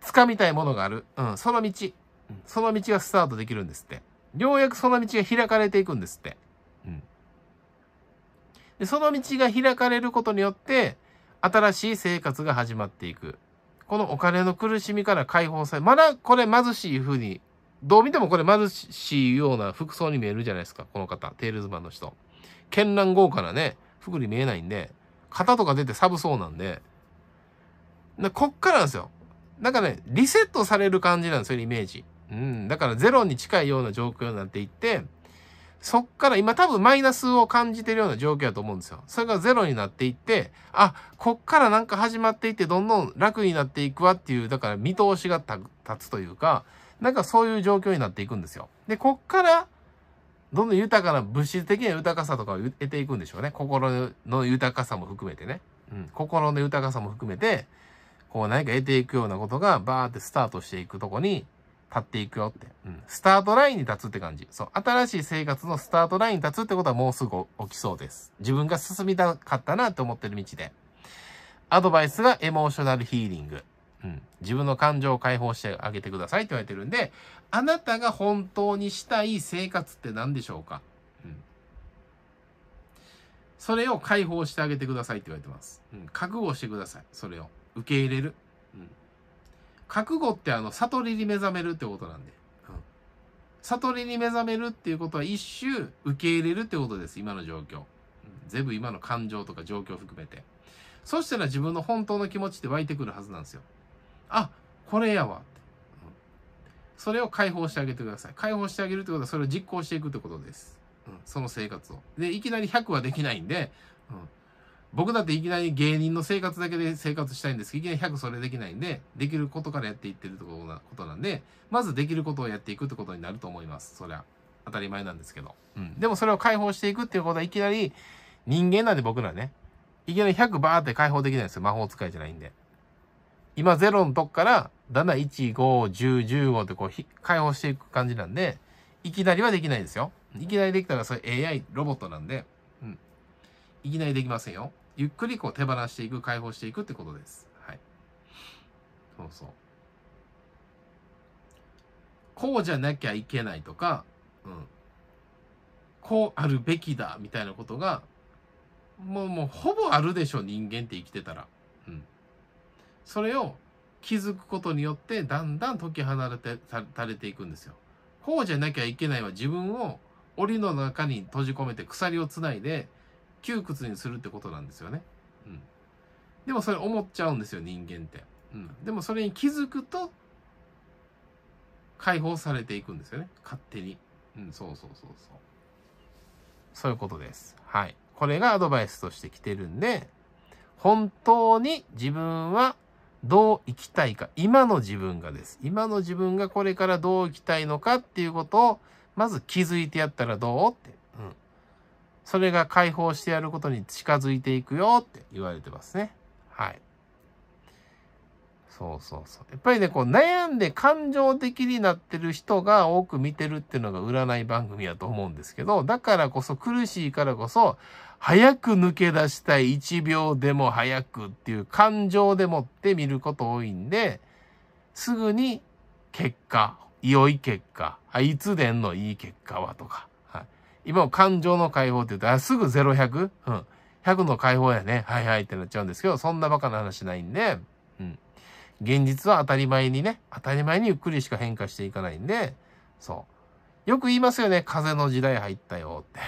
掴みたいものがある。うん。その道。その道がスタートできるんですって。ようやくその道が開かれていくんですって。うん。で、その道が開かれることによって、新しい生活が始まっていく。このお金の苦しみから解放され、まだこれ貧しい風に、どう見てもこれ貧しいような服装に見えるじゃないですか、この方、テールズマンの人。絢爛豪華なね、服に見えないんで、肩とか出て寒そうなんで、でこっからなんですよ。なんかね、リセットされる感じなんですよ、イメージ。うん、だからゼロに近いような状況になっていって、そっから今多分マイナスを感じてるような状況だと思うんですよ。それがゼロになっていって、あ、こっからなんか始まっていってどんどん楽になっていくわっていう、だから見通しが立つというか、なんかそういう状況になっていくんですよ。で、こっから、どんどん豊かな物質的な豊かさとかを得ていくんでしょうね。心の豊かさも含めてね。うん、心の豊かさも含めて、こう何か得ていくようなことがバーってスタートしていくとこに、立っていくよって。うん。スタートラインに立つって感じ。そう。新しい生活のスタートラインに立つってことはもうすぐ起きそうです。自分が進みたかったなって思ってる道で。アドバイスがエモーショナルヒーリング。うん。自分の感情を解放してあげてくださいって言われてるんで、あなたが本当にしたい生活って何でしょうかうん。それを解放してあげてくださいって言われてます。うん。覚悟してください。それを。受け入れる。うん。覚悟ってあの、悟りに目覚めるってことなんで。うん、悟りに目覚めるっていうことは一周受け入れるってことです。今の状況。うん、全部今の感情とか状況含めて。そしたら自分の本当の気持ちって湧いてくるはずなんですよ。あ、これやわって、うん。それを解放してあげてください。解放してあげるってことはそれを実行していくってことです。うん、その生活を。で、いきなり100はできないんで、うん、僕だっていきなり芸人の生活だけで生活したいんですけど、いきなり100それできないんで、できることからやっていってるってことなんで、まずできることをやっていくってことになると思います。そりゃ。当たり前なんですけど。うん。でもそれを解放していくっていうことはいきなり人間なんで僕らね。いきなり100バーって解放できないんですよ。魔法使いじゃないんで。今0のとこから、だんだん1、5、10、15ってこう、解放していく感じなんで、いきなりはできないですよ。いきなりできたらそれ AI、ロボットなんで、うん。いきなりできませんよ。ゆっくりこう手放していく、解放していくってことです。はい。そうそう。こうじゃなきゃいけないとか、うん。こうあるべきだ、みたいなことが、もう、もう、ほぼあるでしょ、人間って生きてたら。うん。それを気づくことによって、だんだん解き放れて、されていくんですよ。こうじゃなきゃいけないは自分を檻の中に閉じ込めて鎖をつないで、窮屈にするってことなんですよね。うん。でもそれ思っちゃうんですよ、人間って。うん。でもそれに気づくと、解放されていくんですよね。勝手に。うん、そうそうそうそう。そういうことです。はい。これがアドバイスとして来てるんで、本当に自分はどう生きたいか、今の自分がです。今の自分がこれからどう生きたいのかっていうことを、まず気づいてやったらどうって。それが解放してやることに近づいていくよって言われてますね。はい。そうそうそう。やっぱりね、こう悩んで感情的になってる人が多く見てるっていうのが占い番組やと思うんですけど、だからこそ苦しいからこそ、早く抜け出したい1秒でも早くっていう感情でもって見ること多いんで、すぐに結果、良い結果、あいつでんのいい結果はとか、今も感情の解放って言うと、あ、すぐ0、100? うん。100の解放やね。はいはいってなっちゃうんですけど、そんなバカな話ないんで、うん。現実は当たり前にね、当たり前にゆっくりしか変化していかないんで、そう。よく言いますよね、風の時代入ったよって。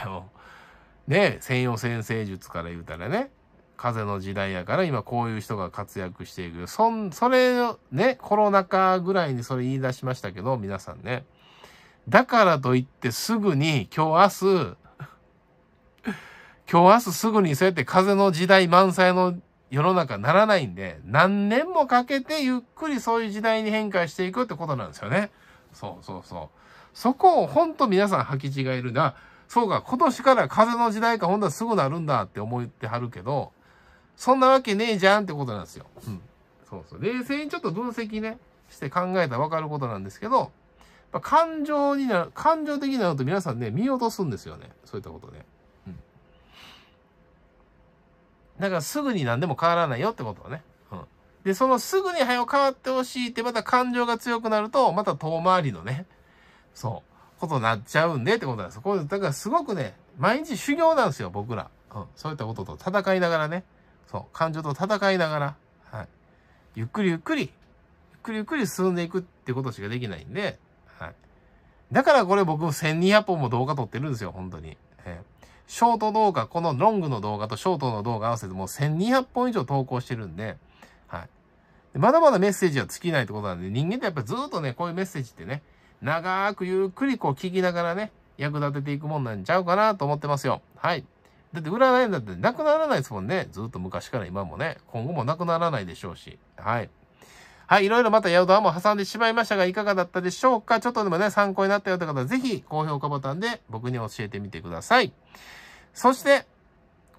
ね、専用先生術から言うたらね、風の時代やから今こういう人が活躍していく。そん、それをね、コロナ禍ぐらいにそれ言い出しましたけど、皆さんね。だからといってすぐに今日明日、今日明日すぐにそうやって風の時代満載の世の中ならないんで、何年もかけてゆっくりそういう時代に変化していくってことなんですよね。そうそうそう。そこをほんと皆さん履き違えるな。そうか、今年から風の時代か、ほんとはすぐなるんだって思ってはるけど、そんなわけねえじゃんってことなんですよ。うん。そうそう。冷静にちょっと分析ね、して考えたらわかることなんですけど、まあ、感情にな、感情的になると皆さんね、見落とすんですよね。そういったことね。うん。だからすぐに何でも変わらないよってことはね。うん。で、そのすぐに早く変わってほしいって、また感情が強くなると、また遠回りのね、そう、ことになっちゃうんでってことなんです。これ、だからすごくね、毎日修行なんですよ、僕ら。うん。そういったことと戦いながらね。そう、感情と戦いながら、はい。ゆっくりゆっくり、ゆっくりゆっくり進んでいくってことしかできないんで、はい。だからこれ僕1200本も動画撮ってるんですよ、本当に。えー、ショート動画、このロングの動画とショートの動画合わせてもう1200本以上投稿してるんで、はい。まだまだメッセージは尽きないってことなんで、人間ってやっぱずっとね、こういうメッセージってね、長くゆっくりこう聞きながらね、役立てていくもんなんちゃうかなと思ってますよ。はい。だって占いだってなくならないですもんね。ずっと昔から今もね。今後もなくならないでしょうし。はい。はい、いろいろまたヤドアも挟んでしまいましたが、いかがだったでしょうかちょっとでもね、参考になったよって方は、ぜひ、高評価ボタンで僕に教えてみてください。そして、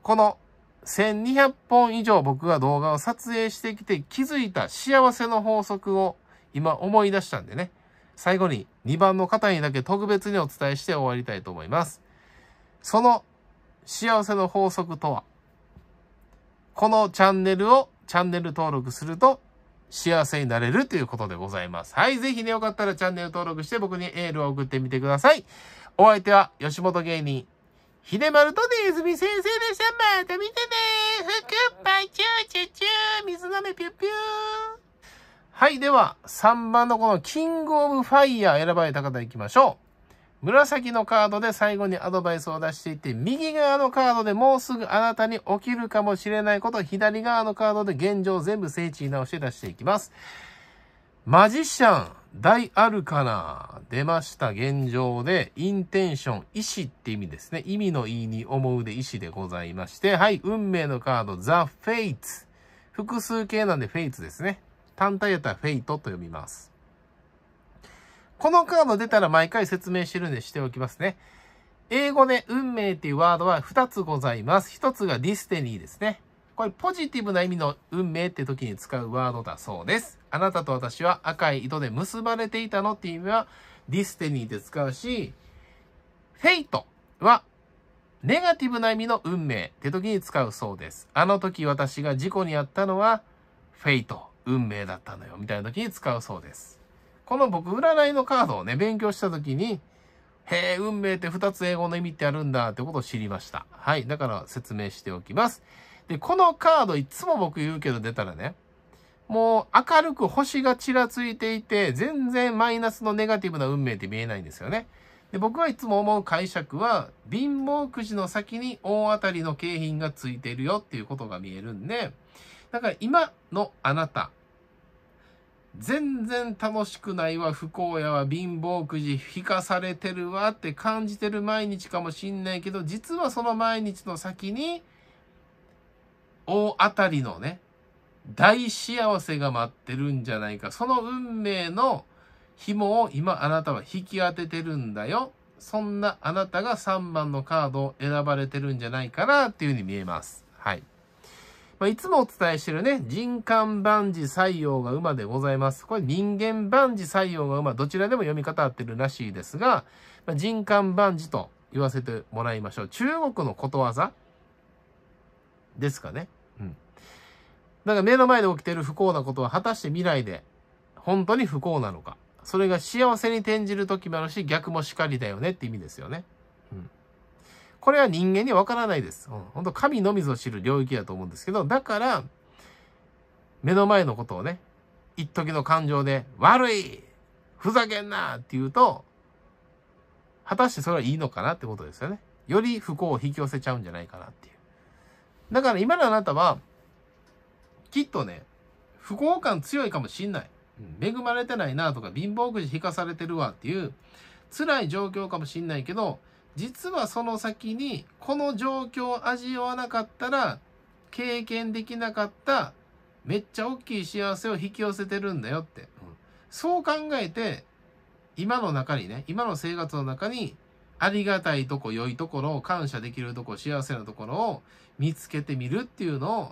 この1200本以上僕が動画を撮影してきて気づいた幸せの法則を今思い出したんでね、最後に2番の方にだけ特別にお伝えして終わりたいと思います。その幸せの法則とは、このチャンネルをチャンネル登録すると幸せになれるということでございます。はい。ぜひね、よかったらチャンネル登録して僕にエールを送ってみてください。お相手は、吉本芸人、ひでまるとねずみ先生でした。また見てねふくっぱチューチューチュー水鍋ピューピューはい。では、3番のこのキングオブファイヤー選ばれた方行きましょう。紫のカードで最後にアドバイスを出していって、右側のカードでもうすぐあなたに起きるかもしれないこと、左側のカードで現状全部整地に直して出していきます。マジシャン、大アルカナ、出ました、現状で、インテンション、意志って意味ですね。意味の意に思うで意志でございまして、はい、運命のカード、ザ・フェイツ。複数形なんでフェイツですね。単体やったらフェイトと読みます。このカード出たら毎回説明してるんでしておきますね。英語で運命っていうワードは2つございます。1つがディスティニーですね。これポジティブな意味の運命って時に使うワードだそうです。あなたと私は赤い糸で結ばれていたのっていう意味はディスティニーで使うし、フェイトはネガティブな意味の運命って時に使うそうです。あの時私が事故にあったのはフェイト、運命だったのよみたいな時に使うそうです。この僕、占いのカードをね、勉強した時に、へえ、運命って2つ英語の意味ってあるんだってことを知りました。はい。だから説明しておきます。で、このカードいつも僕言うけど出たらね、もう明るく星がちらついていて、全然マイナスのネガティブな運命って見えないんですよね。で僕はいつも思う解釈は、貧乏くじの先に大当たりの景品がついているよっていうことが見えるんで、だから今のあなた、全然楽しくないわ、不幸やわ、貧乏くじ、引かされてるわって感じてる毎日かもしんないけど、実はその毎日の先に、大当たりのね、大幸せが待ってるんじゃないか。その運命の紐を今あなたは引き当ててるんだよ。そんなあなたが3番のカードを選ばれてるんじゃないかなっていうふうに見えます。はい。まあ、いつもお伝えしてるね、人間万事採用が馬でございます。これ人間万事採用が馬、どちらでも読み方合ってるらしいですが、まあ、人間万事と言わせてもらいましょう。中国のことわざですかね。うん。だから目の前で起きてる不幸なことは果たして未来で本当に不幸なのか。それが幸せに転じる時もあるし、逆もしかりだよねって意味ですよね。うん。これは人間にはわからないです。本当神のみぞ知る領域だと思うんですけど、だから、目の前のことをね、一時の感情で、悪いふざけんなって言うと、果たしてそれはいいのかなってことですよね。より不幸を引き寄せちゃうんじゃないかなっていう。だから今のあなたは、きっとね、不幸感強いかもしんない。恵まれてないなとか、貧乏くじ引かされてるわっていう、辛い状況かもしんないけど、実はその先にこの状況を味わわなかったら経験できなかっためっちゃ大きい幸せを引き寄せてるんだよって、うん、そう考えて今の中にね今の生活の中にありがたいとこ良いところを感謝できるとこ幸せなところを見つけてみるっていうのを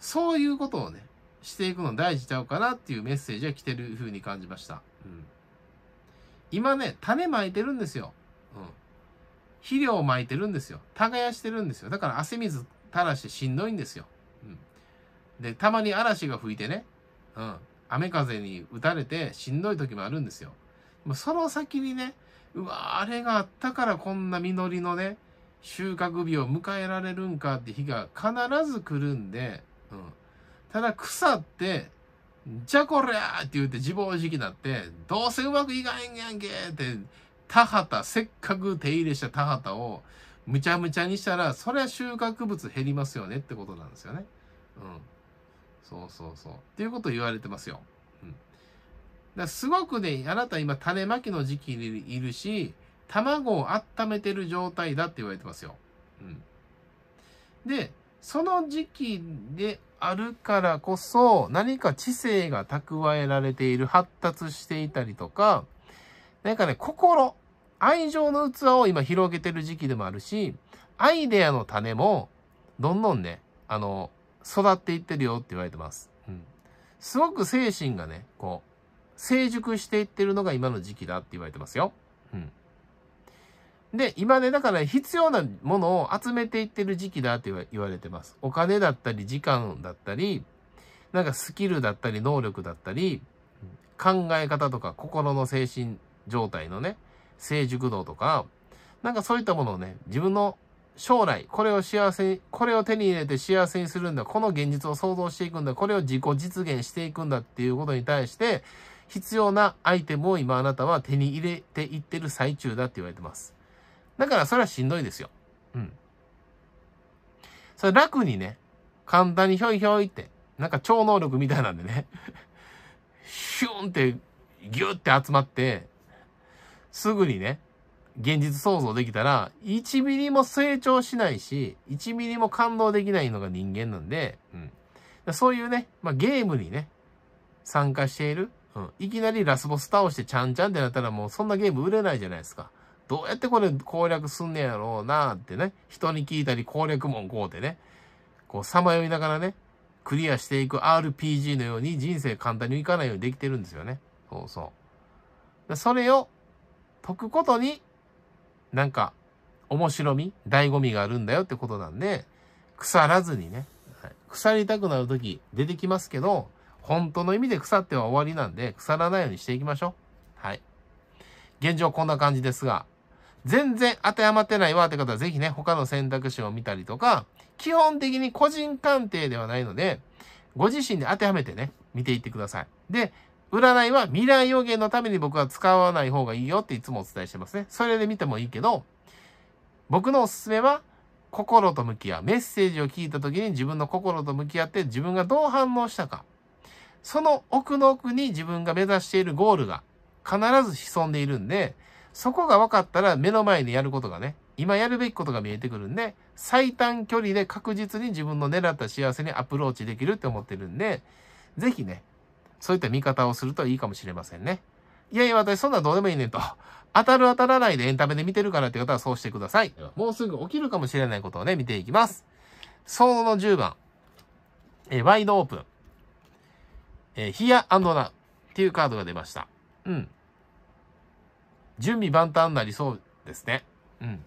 そういうことをねしていくの大事ちゃうかなっていうメッセージが来てる風に感じました、うん、今ね種まいてるんですよ肥料をまいてるんですよ。耕してるんですよ。だから汗水垂らしてしんどいんですよ。うん、で、たまに嵐が吹いてね、うん、雨風に打たれてしんどい時もあるんですよ。もうその先にね、うわ、あれがあったからこんな実りのね、収穫日を迎えられるんかって日が必ず来るんで、うん、ただ草って、じゃこりゃーって言って自暴自棄になって、どうせうまくいかへんやんけって、田畑、せっかく手入れした田畑をむちゃむちゃにしたら、そりゃ収穫物減りますよねってことなんですよね。うん。そうそうそう。っていうことを言われてますよ。うん。だすごくね、あなた今種まきの時期にいるし、卵を温めてる状態だって言われてますよ。うん。で、その時期であるからこそ、何か知性が蓄えられている、発達していたりとか、なんかね、心、愛情の器を今広げてる時期でもあるし、アイデアの種も、どんどんね、あの、育っていってるよって言われてます。うん。すごく精神がね、こう、成熟していってるのが今の時期だって言われてますよ。うん。で、今ね、だから必要なものを集めていってる時期だって言われてます。お金だったり、時間だったり、なんかスキルだったり、能力だったり、考え方とか心の精神状態のね、成熟度とか、なんかそういったものをね、自分の将来、これを幸せに、これを手に入れて幸せにするんだ、この現実を想像していくんだ、これを自己実現していくんだっていうことに対して、必要なアイテムを今あなたは手に入れていってる最中だって言われてます。だからそれはしんどいですよ。うん。それ楽にね、簡単にひょいひょいって、なんか超能力みたいなんでね、ヒューンってギューって集まって、すぐにね、現実想像できたら、1ミリも成長しないし、1ミリも感動できないのが人間なんで、うん。そういうね、まあ、ゲームにね、参加している、うん。いきなりラスボス倒してちゃんちゃんってなったらもうそんなゲーム売れないじゃないですか。どうやってこれ攻略すんねやろうなーってね、人に聞いたり攻略もんこうてね、こうさまよいながらね、クリアしていく RPG のように人生簡単にいかないようにできてるんですよね。そうそう。それを解くことになんか面白み、醍醐味があるんだよってことなんで、腐らずにね、はい、腐りたくなる時出てきますけど、本当の意味で腐っては終わりなんで、腐らないようにしていきましょう。はい。現状こんな感じですが、全然当てはまってないわって方はぜひね、他の選択肢を見たりとか、基本的に個人鑑定ではないので、ご自身で当てはめてね、見ていってください。で、占いは未来予言のために僕は使わない方がいいよっていつもお伝えしてますね。それで見てもいいけど、僕のおすすめは、心と向き合う。メッセージを聞いた時に自分の心と向き合って自分がどう反応したか。その奥の奥に自分が目指しているゴールが必ず潜んでいるんで、そこが分かったら目の前でやることがね、今やるべきことが見えてくるんで、最短距離で確実に自分の狙った幸せにアプローチできるって思ってるんで、ぜひね、そういった見方をするといいかもしれませんね。いやいや、私そんなどうでもいいねんと。当たる当たらないでエンタメで見てるからって方はそうしてください。もうすぐ起きるかもしれないことをね、見ていきます。その10番。えワイドオープン。えヒアナウっていうカードが出ました。うん。準備万端なりそうですね。うん。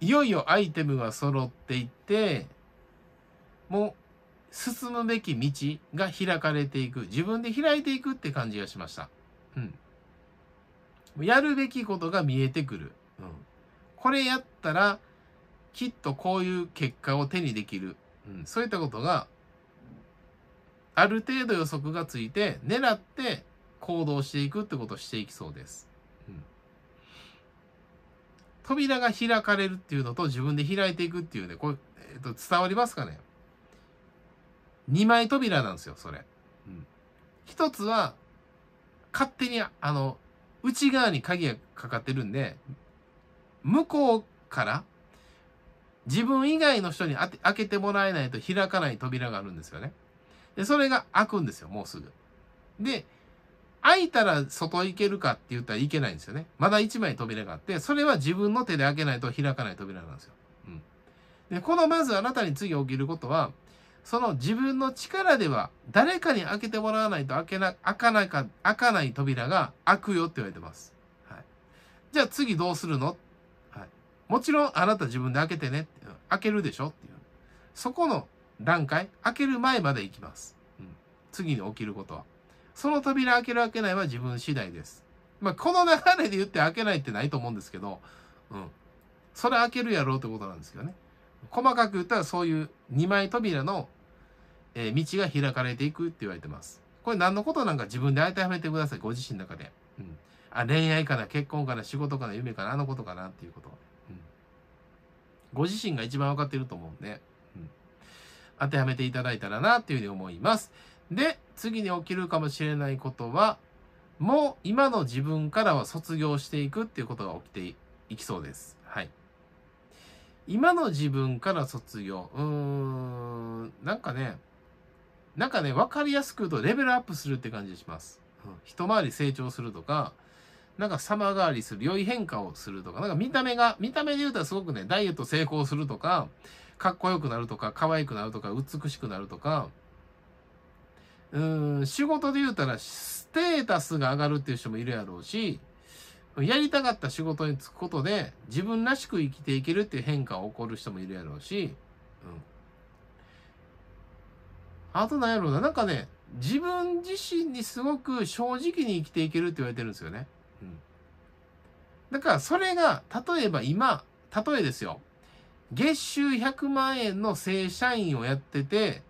いよいよアイテムが揃っていって、もう、進むべき道が開かれていく。自分で開いていくって感じがしました。うん。やるべきことが見えてくる。うん。これやったら、きっとこういう結果を手にできる。うん。そういったことが、ある程度予測がついて、狙って行動していくってことをしていきそうです。うん。扉が開かれるっていうのと自分で開いていくっていうね、これ、えっ、ー、と、伝わりますかね二枚扉なんですよ、それ。うん。一つは、勝手に、あの、内側に鍵がかかってるんで、向こうから自分以外の人に開けてもらえないと開かない扉があるんですよね。で、それが開くんですよ、もうすぐ。で、開いたら外行けるかって言ったらいけないんですよね。まだ一枚扉があって、それは自分の手で開けないと開かない扉なんですよ。うん。で、このまずあなたに次起きることは、その自分の力では誰かに開けてもらわないと開けな、開かないか、開かない扉が開くよって言われてます。はい。じゃあ次どうするのはい。もちろんあなた自分で開けてね。開けるでしょっていう。そこの段階、開ける前まで行きます。うん。次に起きることは。その扉開ける開けないは自分次第です。まあ、この流れで言って開けないってないと思うんですけど、うん。それ開けるやろうってことなんですけどね。細かく言ったらそういう2枚扉の、えー、道が開かれていくって言われてます。これ何のことなんか自分で当てはめてください、ご自身の中で。うん。あ、恋愛かな、結婚かな、仕事かな、夢かな、あのことかなっていうこと。うん。ご自身が一番分かってると思うんで、うん。当てはめていただいたらなっていうふうに思います。で、次に起きるかもしれないことは、もう今の自分からは卒業していくっていうことが起きていきそうです。はい。今の自分から卒業。うーん、なんかね、なんかね、わかりやすく言うとレベルアップするって感じします。うん、一回り成長するとか、なんか様変わりする、良い変化をするとか、なんか見た目が、見た目で言うたらすごくね、ダイエット成功するとか、かっこよくなるとか、可愛くなるとか、美しくなるとか、うーん、仕事で言うたら、ステータスが上がるっていう人もいるやろうし、やりたかった仕事に就くことで、自分らしく生きていけるっていう変化を起こる人もいるやろうし、うん。あとなんやろうな、なんかね、自分自身にすごく正直に生きていけるって言われてるんですよね。うん。だからそれが、例えば今、例えですよ。月収100万円の正社員をやってて、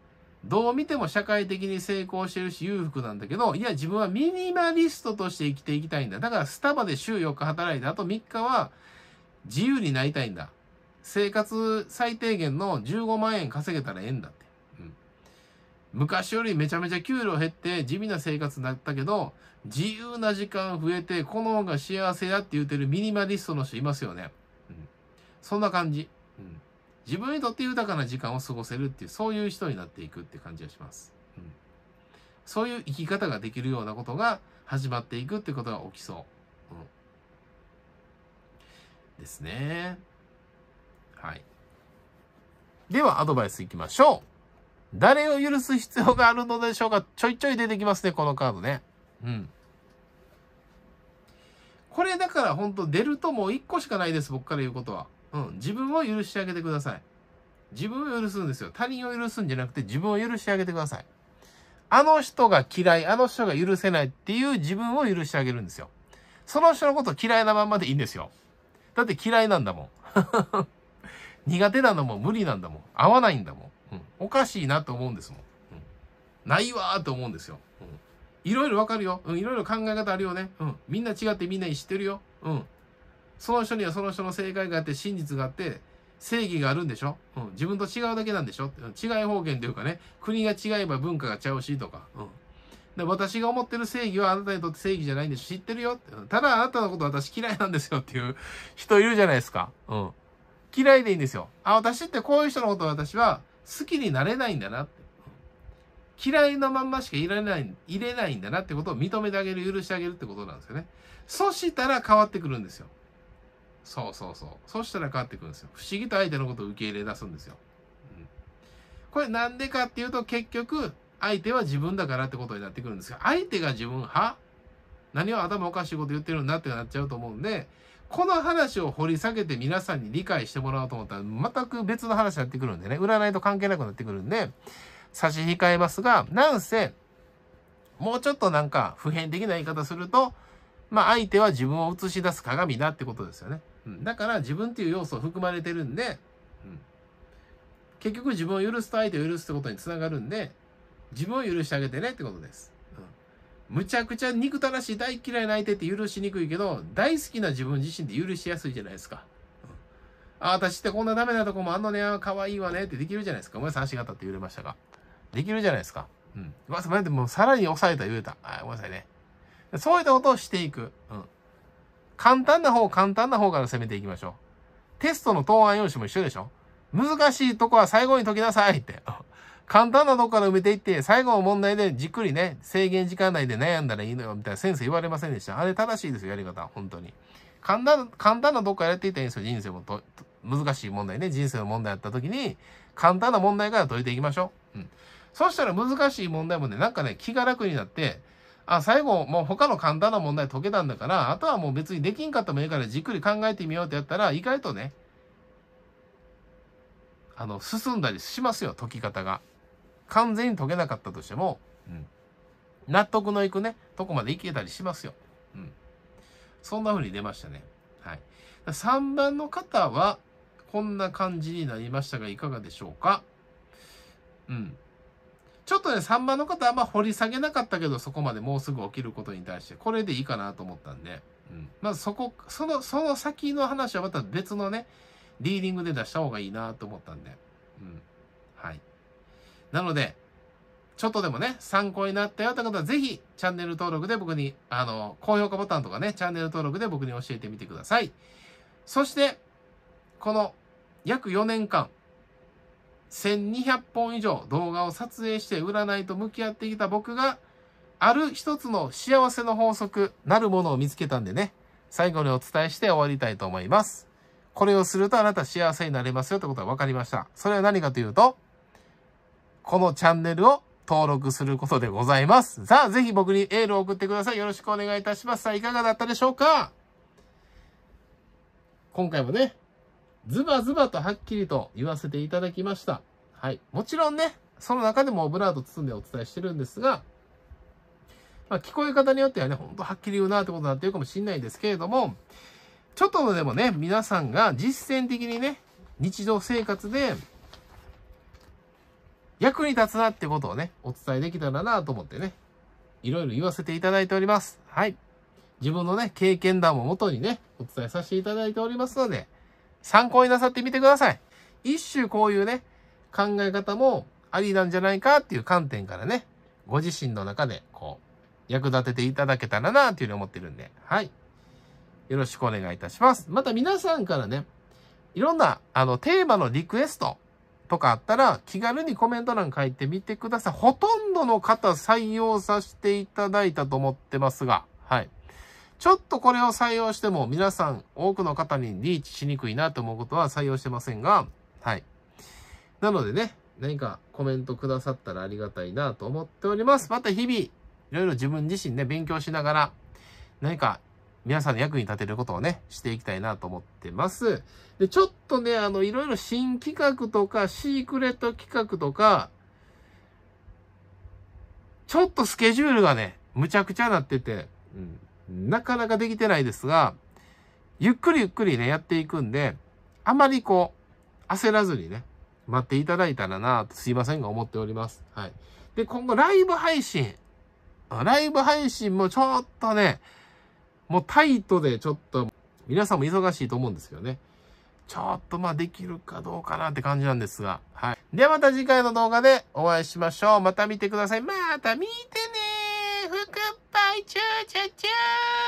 どう見ても社会的に成功してるし裕福なんだけど、いや自分はミニマリストとして生きていきたいんだ。だからスタバで週4日働いて、あと3日は自由になりたいんだ。生活最低限の15万円稼げたらええんだって。うん、昔よりめちゃめちゃ給料減って地味な生活だったけど、自由な時間増えて、この方が幸せだって言うてるミニマリストの人いますよね。うん、そんな感じ。自分にとって豊かな時間を過ごせるっていう、そういう人になっていくって感じがします。うん、そういう生き方ができるようなことが始まっていくってことが起きそう。うん、ですね。はい。では、アドバイスいきましょう。誰を許す必要があるのでしょうかちょいちょい出てきますね、このカードね。うん。これだから本当出るともう一個しかないです、僕から言うことは。うん。自分を許してあげてください。自分を許すんですよ。他人を許すんじゃなくて自分を許してあげてください。あの人が嫌い、あの人が許せないっていう自分を許してあげるんですよ。その人のこと嫌いなまんまでいいんですよ。だって嫌いなんだもん。苦手なのも無理なんだもん。合わないんだもん。うん、おかしいなと思うんですもん。うん、ないわーと思うんですよ。うん、いろいろわかるよ。うん、いろいろ考え方あるよね。うん、みんな違ってみんな知ってるよ。うん、その人にはその人の正解があって、真実があって、正義があるんでしょ、うん、自分と違うだけなんでしょ違い方言というかね、国が違えば文化がちゃうしとか。うんで私が思ってる正義はあなたにとって正義じゃないんで知ってるよて。ただあなたのこと私嫌いなんですよっていう 人いるじゃないですか。うん。嫌いでいいんですよ。あ、私ってこういう人のこと私は好きになれないんだなって。嫌いのまんましかいられない、入れないんだなってことを認めてあげる、許してあげるってことなんですよね。そしたら変わってくるんですよ。そうそうそう。そしたら変わってくるんですよ。不思議と相手のことを受け入れ出すんですよ。うん、これなんでかっていうと結局、相手は自分だからってことになってくるんですよ。相手が自分は何を頭おかしいこと言ってるんだってなっちゃうと思うんで、この話を掘り下げて皆さんに理解してもらおうと思ったら、全く別の話になってくるんでね、占いと関係なくなってくるんで、差し控えますが、なんせ、もうちょっとなんか普遍的な言い方すると、まあ相手は自分を映し出す鏡だってことですよね。うん、だから自分っていう要素を含まれてるんで、うん、結局自分を許すと相手を許すってことにつながるんで、自分を許してあげてねってことです。うん、むちゃくちゃ憎たらしい大嫌いな相手って許しにくいけど、大好きな自分自身って許しやすいじゃないですか。うん、あ、私ってこんなダメなとこもあんのね、可愛いわねってできるじゃないですか。ごめんなさい、足がって揺れましたが。できるじゃないですか。うん。ごめんなもうさらに抑えた言えた。あ、ごめんなさいね。そういったことをしていく。うん。簡単な方、簡単な方から攻めていきましょう。テストの答案用紙も一緒でしょ難しいとこは最後に解きなさいって。簡単なとこから埋めていって、最後の問題でじっくりね、制限時間内で悩んだらいいのよ、みたいな先生言われませんでした。あれ正しいですよ、やり方。本当に。簡単、簡単なとこからやっていったらいいんですよ、人生もと。難しい問題ね、人生の問題やった時に、簡単な問題から解いていきましょう。うん。そしたら難しい問題もね、なんかね、気が楽になって、あ、最後、もう他の簡単な問題解けたんだから、あとはもう別にできんかったもいいからじっくり考えてみようってやったら、意外とね、あの、進んだりしますよ、解き方が。完全に解けなかったとしても、うん。納得のいくね、とこまでいけたりしますよ。うん。そんな風に出ましたね。はい。3番の方は、こんな感じになりましたが、いかがでしょうかうん。ちょっとね、3番の方あんま掘り下げなかったけど、そこまでもうすぐ起きることに対して、これでいいかなと思ったんで、うん。まずそこ、その、その先の話はまた別のね、リーディングで出した方がいいなと思ったんで、うん。はい。なので、ちょっとでもね、参考になったよって方は、ぜひ、チャンネル登録で僕に、あの、高評価ボタンとかね、チャンネル登録で僕に教えてみてください。そして、この、約4年間、1200本以上動画を撮影して占いと向き合ってきた僕が、ある一つの幸せの法則なるものを見つけたんでね、最後にお伝えして終わりたいと思います。これをするとあなた幸せになれますよってことは分かりました。それは何かというと、このチャンネルを登録することでございます。さあ、ぜひ僕にエールを送ってください。よろしくお願いいたします。さあ、いかがだったでしょうか今回もね、ズバズバとはっきりと言わせていただきました。はい。もちろんね、その中でもオブラート包んでお伝えしてるんですが、まあ、聞こえ方によってはね、ほんとはっきり言うなってことになってるかもしんないですけれども、ちょっとでもね、皆さんが実践的にね、日常生活で役に立つなってことをね、お伝えできたらなと思ってね、いろいろ言わせていただいております。はい。自分のね、経験談をもとにね、お伝えさせていただいておりますので、参考になさってみてください。一種こういうね、考え方もありなんじゃないかっていう観点からね、ご自身の中でこう、役立てていただけたらなというふうに思ってるんで、はい。よろしくお願いいたします。また皆さんからね、いろんな、あの、テーマのリクエストとかあったら、気軽にコメント欄書いてみてください。ほとんどの方採用させていただいたと思ってますが、ちょっとこれを採用しても皆さん多くの方にリーチしにくいなと思うことは採用してませんが、はい。なのでね、何かコメントくださったらありがたいなと思っております。また日々、いろいろ自分自身ね、勉強しながら、何か皆さんの役に立てることをね、していきたいなと思ってます。で、ちょっとね、あの、いろいろ新企画とか、シークレット企画とか、ちょっとスケジュールがね、むちゃくちゃなってて、うん。なかなかできてないですが、ゆっくりゆっくりね、やっていくんで、あまりこう、焦らずにね、待っていただいたらなと、すいませんが思っております。はい。で、今後ライブ配信。ライブ配信もちょっとね、もうタイトでちょっと、皆さんも忙しいと思うんですけどね。ちょっとまあできるかどうかなって感じなんですが。はい。ではまた次回の動画でお会いしましょう。また見てください。また見てね Bye, choo choo choo.